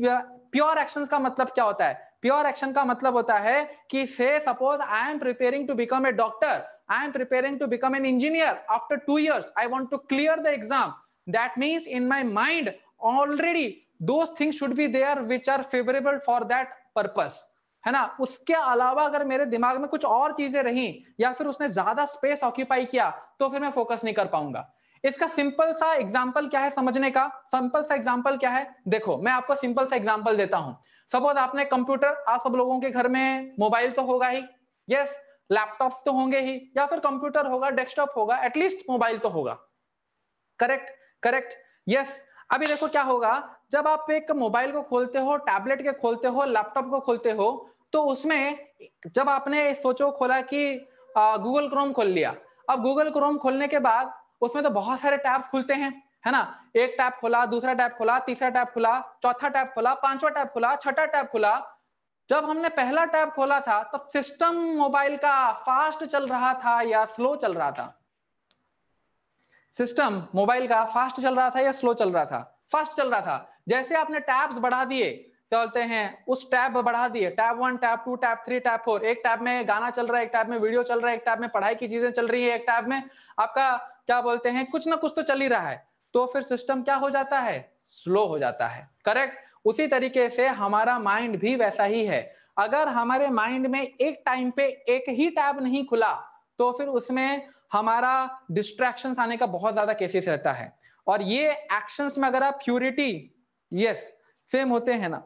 प्योर एक्शंस का मतलब क्या होता है प्योर एक्शन का मतलब होता है कि say suppose I am preparing to become a doctor I am preparing to become an engineer after two years I want to clear the exam that means in my mind already those things should be there which are favourable for that purpose है ना उसके अलावा अगर मेरे दिमाग में कुछ और चीजें रही या फिर उसने ज्यादा स्पेस ऑक्यूपाई किया तो फिर मैं फोकस नहीं कर पाऊंगा इसका सिंपल सा एग्जाम्पल क्या है समझने का सिंपल सा एग्जाम्पल क्या है देखो मैं आपको सिंपल सा एग्जाम्पल देता हूं सपोज आपने कंप्यूटर आप सब लोगों के घर में मोबाइल तो होगा ही यस लैपटॉप तो होंगे ही या फिर कंप्यूटर होगा डेस्कटॉप होगा एटलीस्ट मोबाइल तो होगा करेक्ट करेक्ट यस अभी देखो क्या होगा जब आप एक मोबाइल को खोलते हो टैबलेट के खोलते हो लैपटॉप को खोलते हो तो उसमें जब आपने सोचो खोला कि गूगल क्रोम खोल लिया अब गूगल क्रोम खोलने के बाद उसमें तो बहुत सारे टैब्स खुलते हैं है ना एक टैप खोला दूसरा टैब खोला तीसरा टैब खुला चौथा टैप खोला पांचवा टैप खोला छठा टैब खुला जब हमने पहला टैप खोला था तब तो सिस्टम मोबाइल का फास्ट चल रहा था या स्लो चल रहा था सिस्टम मोबाइल का फास्ट चल रहा था या स्लो चल रहा था फास्ट चल रहा था जैसे आपने टैब्स बढ़ा दिए चलते हैं उस टैब बढ़ा दिए tab one tab two tab three tab four एक टैब में गाना चल रहा है एक टैब में वीडियो चल रहा है एक टैब में पढ़ाई की चीजें चल रही है एक टैब में आपका क्या बोलते हैं कुछ ना कुछ तो चल ही रहा है तो फिर सिस्टम क्या हो जाता है स्लो हो जाता है करेक्ट उसी तरीके से हमारा माइंड भी वैसा ही है अगर हमारे माइंड में एक टाइम पे एक ही टैब नहीं खुला तो फिर उसमें हमारा डिस्ट्रैक्शन आने का बहुत ज्यादा केसेस रहता है और ये एक्शंस में अगर आप प्योरिटी यस सेम होते हैं ना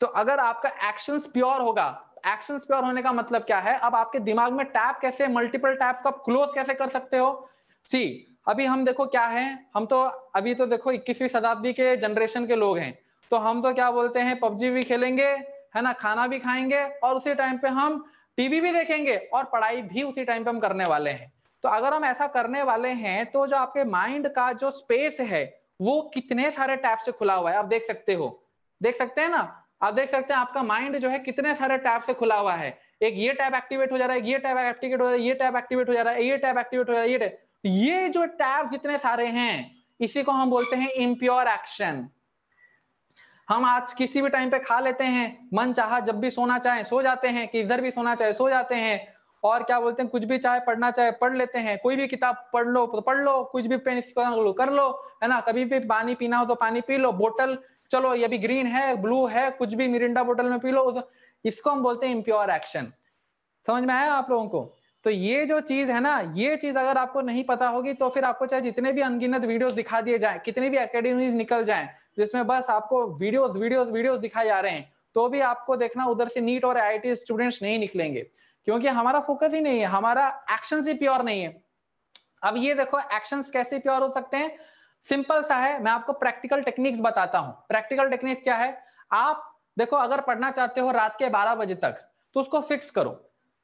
तो अगर आपका एक्शंस प्योर होगा एक्शंस प्योर होने का मतलब क्या है अब आपके दिमाग में टैप कैसे मल्टीपल टैप को आप क्लोज कैसे कर सकते हो सी अभी हम देखो क्या है हम तो अभी तो देखो इक्कीसवीं शताब्दी के जनरेशन के लोग हैं तो हम तो क्या बोलते हैं पबजी भी खेलेंगे है ना खाना भी खाएंगे और उसी टाइम पे हम टीवी भी देखेंगे और पढ़ाई भी उसी टाइम पे हम करने वाले हैं तो अगर हम ऐसा करने वाले हैं तो जो आपके माइंड का जो स्पेस है वो कितने सारे टैब से खुला हुआ है आप देख सकते हो देख सकते हैं ना आप देख सकते हैं आपका माइंड जो है कितने सारे टैब से खुला हुआ है एक ये टैब एक्टिवेट हो जा रहा है ये टैब एक्टिवेट हो जा रहा है ये टैब एक्टिवेट हो जा रहा है ये टैब एक्टिवेट हो जा रहा है ये ये जो टैब्स इतने सारे हैं इसी को हम बोलते हैं इम्प्योर एक्शन हम आज किसी भी टाइम पे खा लेते हैं मन चाह जब भी सोना चाहे सो जाते हैं कि इधर भी सोना चाहे सो जाते हैं और क्या बोलते हैं कुछ भी चाहे पढ़ना चाहे पढ़ लेते हैं कोई भी किताब पढ़ लो तो पढ़ लो कुछ भी पेन कर लो है ना कभी भी पानी पीना हो तो पानी पी लो बोतल चलो ये भी ग्रीन है ब्लू है कुछ भी मिरिंडा बोतल में पी लो इसको हम बोलते हैं इम्प्योर एक्शन समझ में आया आप लोगों को तो ये जो चीज है ना ये चीज अगर आपको नहीं पता होगी तो फिर आपको चाहे जितने भी अनगिनत वीडियोस दिखा दिए जाएं कितनी भी एकेडमीज निकल जाएं जिसमें बस आपको वीडियोस वीडियोस वीडियोस दिखाए जा रहे हैं तो भी आपको देखना उधर से नीट और आई स्टूडेंट्स नहीं निकलेंगे क्योंकि हमारा फोकस ही नहीं है हमारा एक्शन ही प्योर नहीं है अब ये देखो एक्शन कैसे प्योर हो सकते हैं सिंपल सा है मैं आपको प्रैक्टिकल टेक्निक्स बताता हूँ प्रैक्टिकल टेक्निक्स क्या है आप देखो अगर पढ़ना चाहते हो रात के बारह बजे तक तो उसको फिक्स करो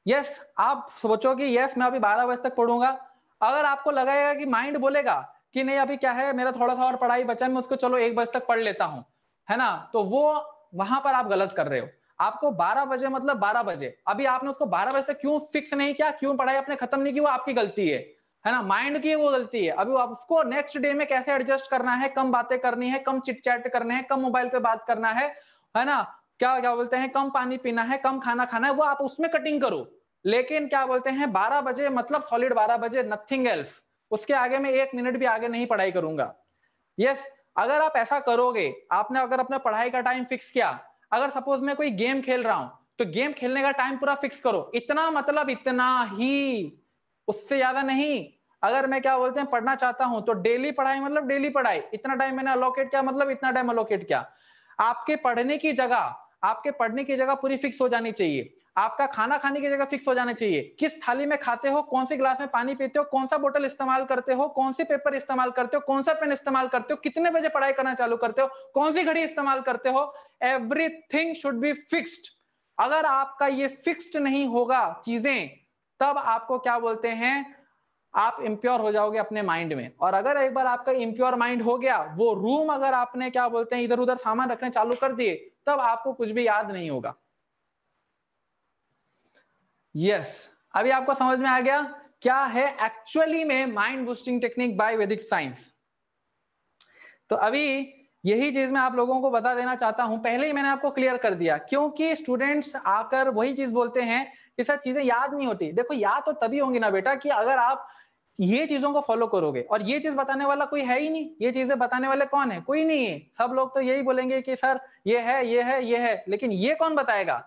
यस आप सोचो कि यस मैं अभी बारह बजे तक पढ़ूंगा अगर आपको लगेगा कि माइंड बोलेगा कि नहीं अभी क्या है मेरा थोड़ा सा और पढ़ाई बचा मैं उसको चलो एक बजे तक पढ़ लेता हूँ है ना तो वो वहां पर आप गलत कर रहे हो आपको 12 बजे मतलब 12 बजे अभी आपने उसको 12 बजे तक क्यों फिक्स नहीं किया क्यों पढ़ाई आपने खत्म नहीं की वो आपकी गलती है है ना माइंड की वो गलती है अभी आप उसको नेक्स्ट डे में कैसे एडजस्ट करना है कम बातें करनी है कम चिटचैट करने हैं कम मोबाइल पे बात करना है है ना क्या क्या बोलते हैं कम पानी पीना है कम खाना खाना है वो आप उसमें कटिंग करो लेकिन क्या बोलते हैं बारह बजे मतलब सॉलिड बारह बजे नथिंग एल्स उसके आगे मैं एक मिनट भी आगे नहीं पढ़ाई करूंगा यस yes, अगर आप ऐसा करोगे आपने अगर अपना पढ़ाई का टाइम फिक्स किया अगर सपोज मैं कोई गेम खेल रहा हूं तो गेम खेलने का टाइम पूरा फिक्स करो इतना मतलब इतना ही उससे ज्यादा नहीं अगर मैं क्या बोलते हैं पढ़ना चाहता हूं तो डेली पढ़ाई मतलब डेली पढ़ाई इतना टाइम मैंने अलोकेट किया मतलब इतना टाइम अलोकेट किया आपके पढ़ने की जगह आपके पढ़ने की जगह पूरी फिक्स हो जानी चाहिए आपका खाना खाने की जगह फिक्स हो जाना चाहिए किस थाली में खाते हो कौन सी ग्लास में पानी पीते हो कौन सा बोतल इस्तेमाल करते हो कौन से पेपर इस्तेमाल करते हो कौन सा पेन इस्तेमाल करते हो कितने बजे पढ़ाई करना चालू करते हो कौन सी घड़ी इस्तेमाल करते हो थिंग शुड बी फिक्सड अगर आपका ये फिक्स्ड नहीं होगा चीजें तब आपको क्या बोलते हैं आप इम्प्योर हो जाओगे अपने माइंड में और अगर एक बार आपका इम्प्योर माइंड हो गया वो रूम अगर आपने क्या बोलते हैं इधर उधर सामान रखने चालू कर दिए तब आपको कुछ भी याद नहीं होगा यस yes, अभी आपको समझ में आ गया क्या है एक्चुअली में mind boosting technique by Vedic science तो अभी यही चीज मैं आप लोगों को बता देना चाहता हूं पहले ही मैंने आपको क्लियर कर दिया क्योंकि स्टूडेंट्स आकर वही चीज बोलते हैं कि सर चीजें याद नहीं होती देखो याद तो तभी होंगी ना बेटा कि अगर आप ये चीजों को फॉलो करोगे और ये चीज बताने वाला कोई है ही नहीं ये चीजें बताने वाले कौन है कोई नहीं है सब लोग तो यही बोलेंगे कि सर ये है ये है ये है लेकिन ये कौन बताएगा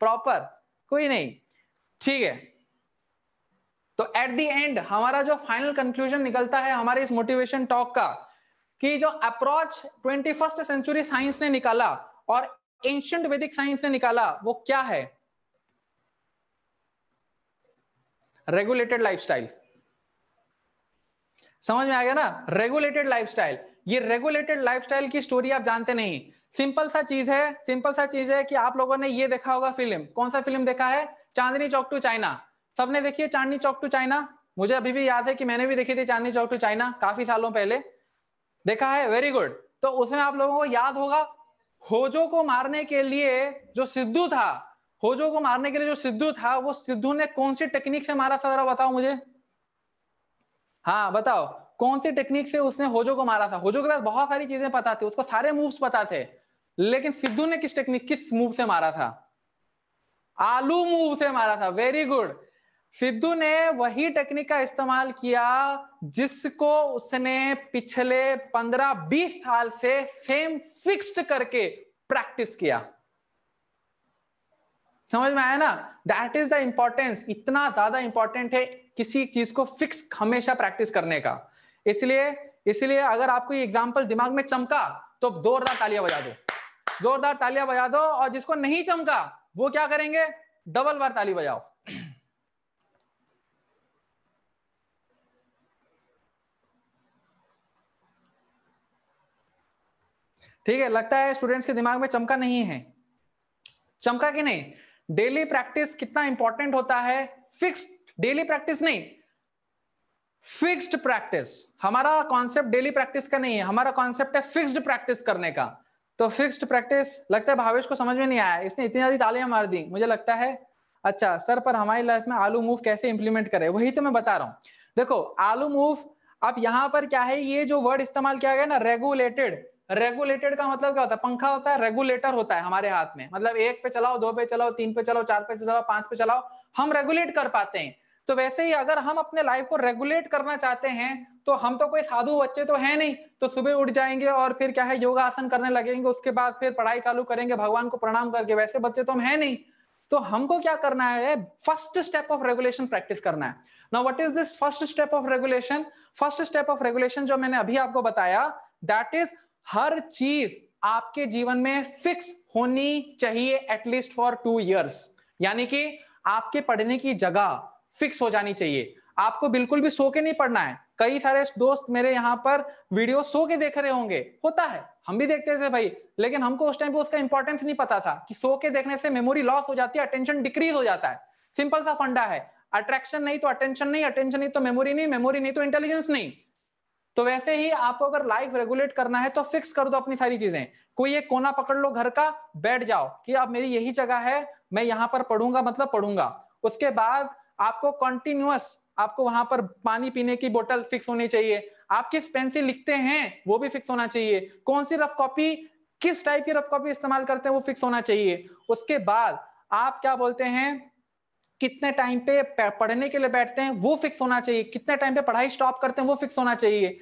प्रॉपर कोई नहीं ठीक है तो एट दी एंड हमारा जो फाइनल कंक्लूजन निकलता है हमारे इस मोटिवेशन टॉक का कि जो approach twenty first century science ने निकाला और एंशंट वैदिक साइंस ने निकाला वो क्या है रेगुलेटेड लाइफस्टाइल समझ में आ गया ना रेगुलेटेड लाइफस्टाइल ये रेगुलेटेड लाइफस्टाइल की स्टोरी आप जानते नहीं सिंपल सा चीज है सिंपल सा चीज है कि आप लोगों ने ये देखा होगा फिल्म कौन सा फिल्म देखा है चांदनी चौक टू चाइना सबने देखी है चांदनी चौक टू चाइना मुझे अभी भी याद है कि मैंने भी देखी थी चांदनी चौक टू चाइना काफी सालों पहले देखा है वेरी गुड तो उसमें आप लोगों को याद होगा होजो को मारने के लिए जो सिद्धू था होजो को मारने के लिए जो सिद्धू था वो सिद्धू ने कौन सी टेक्निक से मारा था जरा बताओ मुझे हाँ बताओ कौन सी टेक्निक से उसने होजो को मारा था होजो के पास बहुत सारी चीजें पता थी उसको सारे मूव्स पता थे लेकिन सिद्धू ने किस टेक्निक किस मूव से मारा था आलू मूव से मारा था वेरी गुड सिद्धू ने वही टेक्निक का इस्तेमाल किया जिसको उसने पिछले पंद्रह बीस साल से सेम फिक्स्ड करके प्रैक्टिस किया समझ में आया ना दैट इज द इंपॉर्टेंस इतना ज्यादा इंपॉर्टेंट है किसी चीज को फिक्स हमेशा प्रैक्टिस करने का इसलिए इसलिए अगर आपको ये एग्जाम्पल दिमाग में चमका तो जोरदार तालियां बजा दो जोरदार तालियां बजा दो और जिसको नहीं चमका वो क्या करेंगे डबल बार ताली बजाओ ठीक है लगता है स्टूडेंट्स के दिमाग में चमका नहीं है चमका कि नहीं डेली प्रैक्टिस कितना इंपॉर्टेंट होता है फिक्स डेली प्रैक्टिस नहीं फिक्स्ड प्रैक्टिस हमारा कॉन्सेप्ट डेली प्रैक्टिस का नहीं है हमारा कॉन्सेप्ट है फिक्स्ड प्रैक्टिस करने का तो फिक्स्ड प्रैक्टिस लगता है भावेश को समझ में नहीं आया इसने इतनी ज्यादा तालियां मार दी मुझे लगता है अच्छा सर पर हमारी लाइफ में आलू मूव कैसे इंप्लीमेंट करें वही तो मैं बता रहा हूँ देखो आलू मूव अब यहाँ पर क्या है ये जो वर्ड इस्तेमाल किया गया ना रेगुलेटेड रेगुलेटेड का मतलब क्या होता है पंखा होता है रेगुलेटर होता है हमारे हाथ में मतलब एक पे चलाओ दो पे चलाओ तीन पे चलाओ चार पे चलाओ पांच पे चलाओ हम रेगुलेट कर पाते हैं तो वैसे ही अगर हम अपने लाइफ को रेगुलेट करना चाहते हैं तो हम तो कोई साधु बच्चे तो है नहीं तो सुबह उठ जाएंगे और फिर क्या है योगासन करने लगेंगे उसके बाद फिर पढ़ाई चालू करेंगे भगवान को प्रणाम करके वैसे बच्चे तो हम है नहीं तो हमको क्या करना है first step of regulation practice करना है ना what is this first step of regulation first step of regulation जो मैंने अभी आपको बताया दैट इज हर चीज आपके जीवन में फिक्स होनी चाहिए एटलीस्ट फॉर टू ईयर्स यानी कि आपके पढ़ने की जगह फिक्स हो जानी चाहिए आपको बिल्कुल भी सो के नहीं पढ़ना है कई सारे दोस्त मेरे यहाँ पर वीडियो सो के देख रहे होंगे होता है हम भी देखते थे भाई लेकिन हमको उस टाइम पे उसका इंपॉर्टेंस नहीं पता था कि सो के देखने से मेमोरी लॉस हो जाती है अटेंशन डिक्रीज हो जाता है सिंपल सा फंडा है अट्रैक्शन नहीं तो अटेंशन नहीं अटेंशन नहीं तो मेमोरी नहीं मेमोरी नहीं तो इंटेलिजेंस नहीं तो वैसे ही आपको अगर लाइफ रेगुलेट करना है तो फिक्स कर दो अपनी सारी चीजें कोई एक कोना पकड़ लो घर का बैठ जाओ कि अब मेरी यही जगह है मैं यहाँ पर पढ़ूंगा मतलब पढ़ूंगा उसके बाद आपको कॉन्टिन्यूस आपको वहां पर पानी पीने की बोतल फिक्स होनी चाहिए आप किस पेन से लिखते हैं वो भी फिक्स होना चाहिए कौन सी रफ कॉपी किस टाइप की रफ कॉपी इस्तेमाल करते हैं वो फिक्स होना चाहिए उसके बाद आप क्या बोलते हैं कितने टाइम पे पढ़ने के लिए बैठते हैं वो फिक्स होना चाहिए कितने टाइम पे पढ़ाई स्टॉप करते हैं वो फिक्स होना चाहिए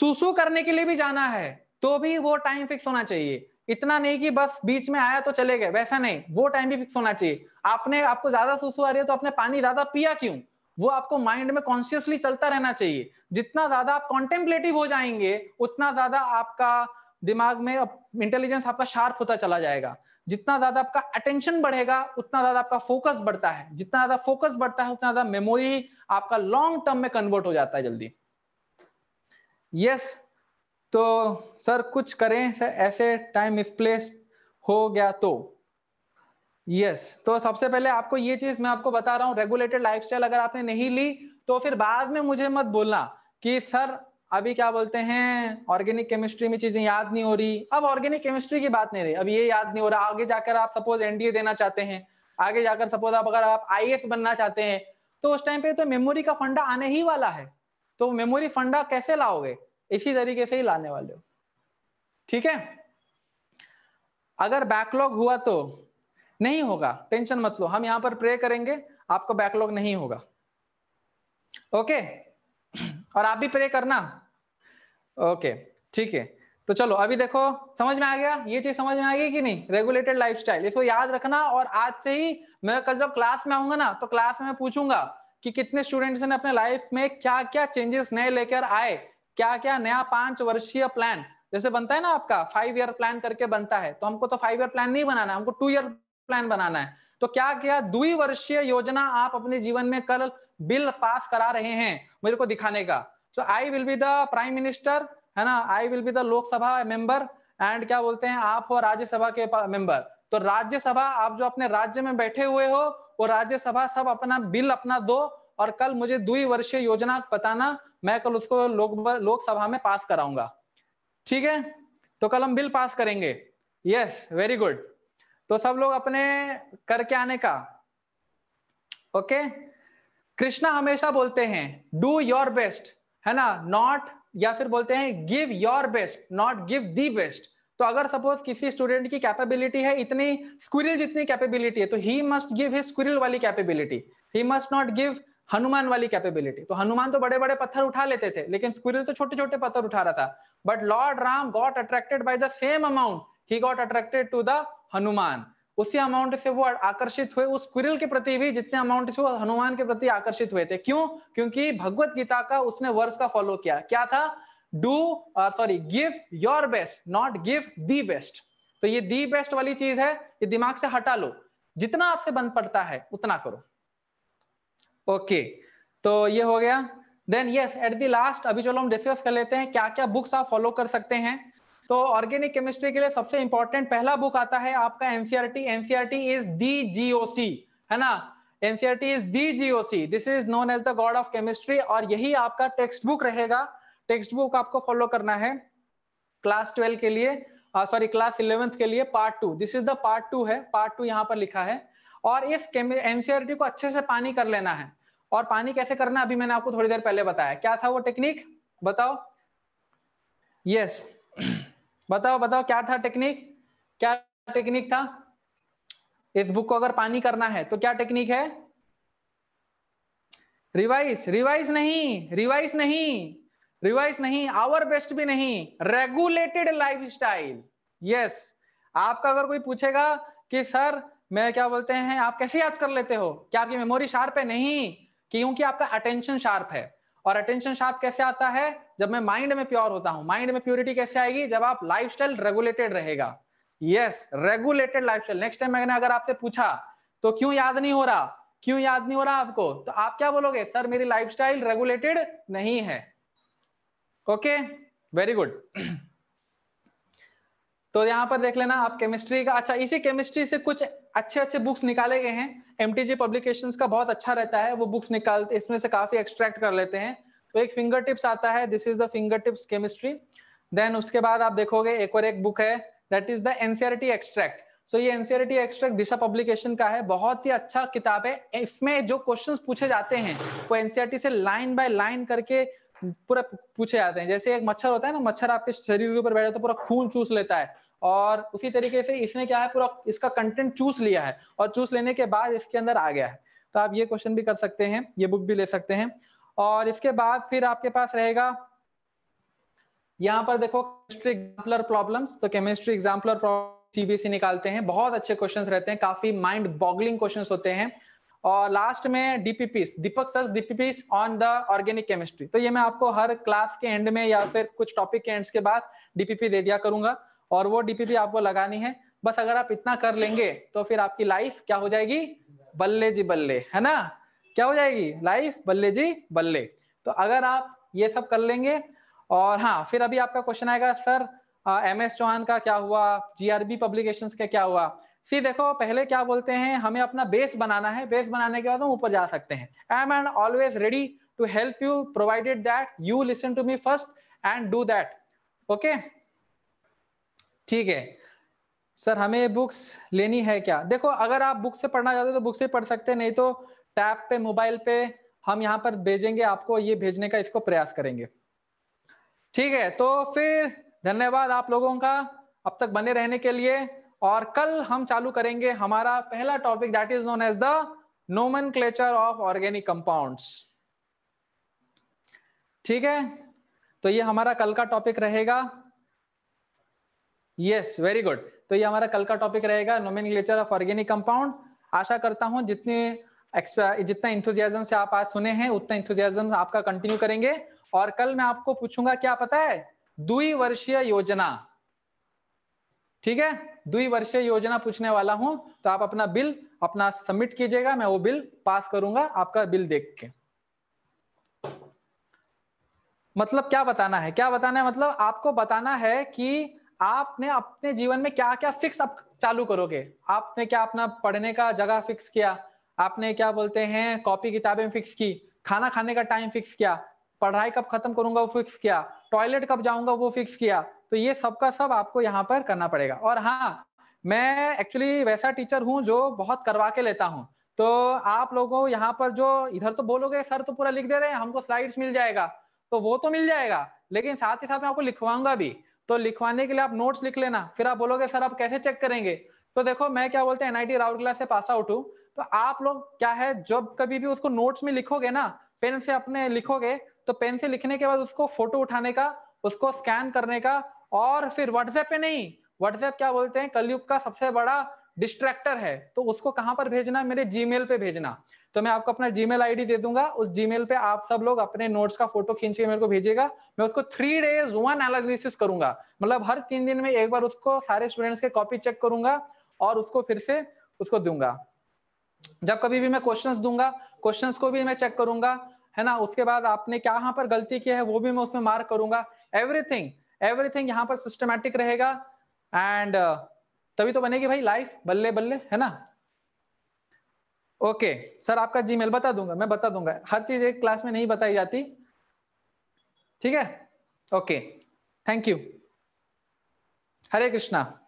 सुसु करने के लिए भी जाना है तो भी वो टाइम फिक्स होना चाहिए इतना नहीं कि बस बीच में आया तो चले गए वैसा नहीं वो टाइम भी फिक्स होना चाहिए आपने आपको ज्यादा सुसु आ रही है तो आपने पानी ज्यादा पिया क्यों वो आपको माइंड में कॉन्शियसली चलता रहना चाहिए जितना ज्यादा आप कॉन्टेम्पलेटिव हो जाएंगे उतना ज्यादा आपका दिमाग में इंटेलिजेंस आपका शार्प होता चला जाएगा जितना ज्यादा आपका अटेंशन बढ़ेगा उतना ज्यादा आपका फोकस बढ़ता है जितना ज्यादा फोकस बढ़ता है उतना ज्यादा मेमोरी आपका लॉन्ग टर्म में कन्वर्ट हो जाता है जल्दी यस yes, तो सर कुछ करें सर ऐसे टाइम मिसप्लेस हो गया तो यस yes. तो सबसे पहले आपको ये चीज मैं आपको बता रहा हूँ रेगुलेटेड स्टाइल अगर आपने नहीं ली तो फिर बाद में मुझे मत बोलना कि सर अभी क्या बोलते हैं ऑर्गेनिक केमिस्ट्री में चीजें याद नहीं हो रही अब ऑर्गेनिक केमिस्ट्री की बात नहीं रही अब ये याद नहीं हो रहा आगे जाकर आप सपोज एनडीए देना चाहते हैं आगे जाकर सपोज आप अगर आप आई बनना चाहते हैं तो उस टाइम पे तो मेमोरी का फंडा आने ही वाला है तो मेमोरी फंडा कैसे लाओगे इसी तरीके से ही लाने वाले हो ठीक है अगर बैकलॉग हुआ तो नहीं होगा टेंशन मत लो हम यहां पर प्रे करेंगे आपको बैकलॉग नहीं होगा ओके और आप भी प्रे करना ओके ठीक है तो चलो अभी देखो समझ में आ गया ये चीज समझ में आ गई कि नहीं रेगुलेटेड लाइफस्टाइल इसको याद रखना और आज से ही मैं कल जब क्लास में आऊंगा ना तो क्लास में पूछूंगा कि कितने स्टूडेंट्स ने अपने लाइफ में क्या क्या चेंजेस नए लेकर आए क्या क्या नया पांच वर्षीय प्लान जैसे बनता है ना आपका फाइव ईयर प्लान करके बनता है तो हमको तो फाइव ईयर प्लान नहीं बनाना हमको टू ईयर प्लान बनाना है तो क्या क्या द्विवर्षीय योजना आप अपने जीवन में कल बिल पास करा रहे हैं मेरे को दिखाने का तो I will be the prime minister है ना I will be the Lok Sabha member and क्या बोलते हैं आप हो राज्यसभा के मेंबर तो राज्यसभा आप जो अपने राज्य में बैठे हुए हो वो राज्यसभा सब अपना बिल अपना दो और कल मुझे द्विवर्षीय योजना बताना मैं कल उसको लोक लोकसभा में पास कराऊंगा ठीक है तो कल हम बिल पास करेंगे यस वेरी गुड तो सब लोग अपने करके आने का ओके कृष्णा हमेशा बोलते हैं डू योर बेस्ट है ना नॉट या फिर बोलते हैं give your best not give the best तो अगर सपोज किसी स्टूडेंट की कैपेबिलिटी है इतनी स्क्विरल जितनी कैपेबिलिटी है तो he must give his squirrel वाली capability he must not give Hanuman वाली कैपेबिलिटी तो हनुमान तो बड़े बड़े पत्थर उठा लेते थे लेकिन स्कूल तो छोटे छोटे पत्थर उठा रहा था but lord Ram got attracted by the same amount he got attracted to the Hanuman उसी अमाउंट से वो आकर्षित हुए उस स्क्विरल के प्रति भी जितने अमाउंट से वो हनुमान के प्रति आकर्षित हुए थे क्यों क्योंकि भगवत गीता का उसने वर्ष का फॉलो किया क्या था do sorry give your best not give the best तो ये दी बेस्ट वाली चीज है ये दिमाग से हटा लो जितना आपसे बन पड़ता है उतना करो ओके तो ये हो गया then yes at the last अभी चलो हम डिस्कस कर लेते हैं क्या क्या बुक्स आप फॉलो कर सकते हैं तो ऑर्गेनिक केमिस्ट्री के लिए सबसे इंपॉर्टेंट पहला बुक आता है आपका NCERT NCERT is the GOC है ना NCERT is the GOC this is known as the god of chemistry और यही आपका टेक्स्ट बुक रहेगा टेक्स्ट बुक आपको फॉलो करना है क्लास ट्वेल्व के लिए सॉरी क्लास इलेवेंथ के लिए part two this is the part two है पार्ट टू यहाँ पर लिखा है और इस एनसीआरटी को अच्छे से पानी कर लेना है और पानी कैसे करना अभी मैंने आपको थोड़ी देर पहले बताया क्या था वो टेक्निक बताओ यस बताओ बताओ क्या था टेक्निक क्या टेक्निक था इस बुक को अगर पानी करना है तो क्या टेक्निक है रिवाइज रिवाइज नहीं रिवाइज नहीं रिवाइज नहीं आवर बेस्ट भी नहीं रेगुलेटेड लाइफ स्टाइल यस आपका अगर कोई पूछेगा कि सर मैं क्या बोलते हैं आप कैसे याद कर लेते हो क्या आपकी मेमोरी शार्प है नहीं क्योंकि आपका अटेंशन शार्प है और अटेंशन शार्प कैसे आता है जब मैं माइंड में प्योर होता हूं माइंड में प्योरिटी कैसे आएगी जब आप लाइफस्टाइल रेगुलेटेड रहेगा yes regulated lifestyle next time मैंने अगर आपसे पूछा तो क्यों याद नहीं हो रहा क्यों याद नहीं हो रहा आपको तो आप क्या बोलोगे सर मेरी लाइफस्टाइल रेगुलेटेड नहीं है ओके वेरी गुड तो यहां पर देख लेना आप केमिस्ट्री का अच्छा इसी केमिस्ट्री से कुछ अच्छे अच्छे बुक्स निकाले गए हैं एम टी पब्लिकेशंस का बहुत अच्छा रहता है वो बुक्स निकालते इसमें से काफी एक्सट्रैक्ट कर लेते हैं तो एक फिंगर टिप्स आता है this is the finger tips chemistry then उसके बाद आप देखोगे एक और एक बुक है that is the NCERT extract so ये NCERT extract e Disha publication का है बहुत ही अच्छा किताब है इसमें जो क्वेश्चन पूछे जाते हैं वो एनसीआरटी e से लाइन बाय लाइन करके पूरा पूछे जाते हैं जैसे एक मच्छर होता है ना मच्छर आपके शरीर के ऊपर बैठे तो पूरा खून चूस लेता है और उसी तरीके से इसने क्या है पूरा इसका कंटेंट चूस लिया है और चूस लेने के बाद इसके अंदर आ गया है तो आप ये क्वेश्चन भी कर सकते हैं ये बुक भी ले सकते हैं और इसके बाद फिर आपके पास रहेगा यहाँ पर देखो केमिस्ट्री एग्जाम्पलर प्रॉब्लम्स तो केमिस्ट्री एग्जाम्पलर सीबीएसई निकालते हैं बहुत अच्छे क्वेश्चन रहते हैं काफी माइंड बॉगलिंग क्वेश्चन होते हैं और लास्ट में DPPs Deepak sir DPPs on the organic chemistry तो ये मैं आपको हर क्लास के एंड में या फिर कुछ टॉपिक के एंड्स के बाद डीपीपी दे दिया करूंगा और वो डीपीपी आपको लगानी है बस अगर आप इतना कर लेंगे तो फिर आपकी लाइफ क्या हो जाएगी बल्ले जी बल्ले है ना क्या हो जाएगी लाइफ बल्ले जी बल्ले तो अगर आप ये सब कर लेंगे और हाँ फिर अभी आपका क्वेश्चन आएगा सर एम एस चौहान का क्या हुआ जीआरबी पब्लिकेशंस का क्या हुआ फिर देखो पहले क्या बोलते हैं हमें अपना बेस बनाना है बेस बनाने के बाद हम ऊपर जा सकते हैं I am and always ready to help you provided that you listen to me first and do that okay ठीक है सर हमें बुक्स लेनी है क्या देखो अगर आप बुक से पढ़ना चाहते हो तो बुक से पढ़ सकते नहीं तो टैब पे मोबाइल पे हम यहाँ पर भेजेंगे आपको ये भेजने का इसको प्रयास करेंगे ठीक है तो फिर धन्यवाद आप लोगों का अब तक बने रहने के लिए और कल हम चालू करेंगे हमारा पहला topic that is known as the नोमन ऑफ ऑर्गेनिक कंपाउंड्स ठीक है तो ये हमारा कल का टॉपिक रहेगा यस वेरी गुड तो ये हमारा कल का टॉपिक रहेगा नोमिन ऑफ ऑर्गेनिक कंपाउंड आशा करता हूँ जितने जितना इंथुजियाजम से आप आज सुने हैं उतना इंथुजियाजम आपका कंटिन्यू करेंगे और कल मैं आपको पूछूंगा क्या पता है द्विवर्षीय योजना ठीक है द्विवर्षीय योजना पूछने वाला हूं तो आप अपना बिल अपना सबमिट कीजिएगा मैं वो बिल पास करूंगा आपका बिल देख के मतलब क्या बताना है क्या बताना है मतलब आपको बताना है कि आपने अपने जीवन में क्या क्या फिक्स अप चालू करोगे आपने क्या अपना पढ़ने का जगह फिक्स किया आपने क्या बोलते हैं कॉपी किताबें फिक्स की खाना खाने का टाइम फिक्स किया पढ़ाई कब खत्म करूंगा वो फिक्स किया टॉयलेट कब जाऊंगा वो फिक्स किया तो ये सब का सब आपको यहाँ पर करना पड़ेगा और हाँ मैं एक्चुअली वैसा टीचर हूँ जो बहुत करवा के लेता हूँ तो आप लोगों यहाँ पर जो इधर तो बोलोगे सर तो पूरा लिख दे रहे हैं हमको स्लाइड्स मिल जाएगा तो वो तो मिल जाएगा लेकिन साथ ही साथ मैं आपको लिखवाऊंगा भी तो लिखवाने के लिए आप नोट्स लिख लेना फिर आप बोलोगे सर आप कैसे चेक करेंगे तो देखो मैं क्या बोलते हैं एनआईटी राउरकेला से पास आउट हूँ तो आप लोग क्या है जब कभी भी उसको नोट्स में लिखोगे ना पेन से अपने लिखोगे तो पेन से लिखने के बाद उसको फोटो उठाने का उसको स्कैन करने का और फिर व्हाट्सएप पे नहीं व्हाट्सएप क्या बोलते हैं कलयुग का सबसे बड़ा डिस्ट्रैक्टर है तो उसको कहां पर भेजना मेरे जीमेल पे भेजना तो मैं आपको अपना जीमेल आईडी दे दूंगा उस जीमेल पे आप सब लोग अपने नोट्स का फोटो खींच के मेरे को भेजेगा मैं उसको थ्री डेज वन एनालिसिस करूंगा मतलब हर तीन दिन में एक बार उसको सारे स्टूडेंट्स के कॉपी चेक करूंगा और उसको फिर से उसको दूंगा जब कभी भी मैं क्वेश्चन दूंगा क्वेश्चन को भी मैं चेक करूंगा है ना उसके बाद आपने क्या यहाँ पर गलती की है वो भी मैं उसमें मार्क करूंगा एवरीथिंग एवरीथिंग यहाँ पर सिस्टमेटिक रहेगा एंड तभी तो बनेगी भाई लाइफ बल्ले बल्ले है ना ओके सर आपका जीमेल बता दूंगा मैं बता दूंगा हर चीज एक क्लास में नहीं बताई जाती ठीक है okay thank you Hare Krishna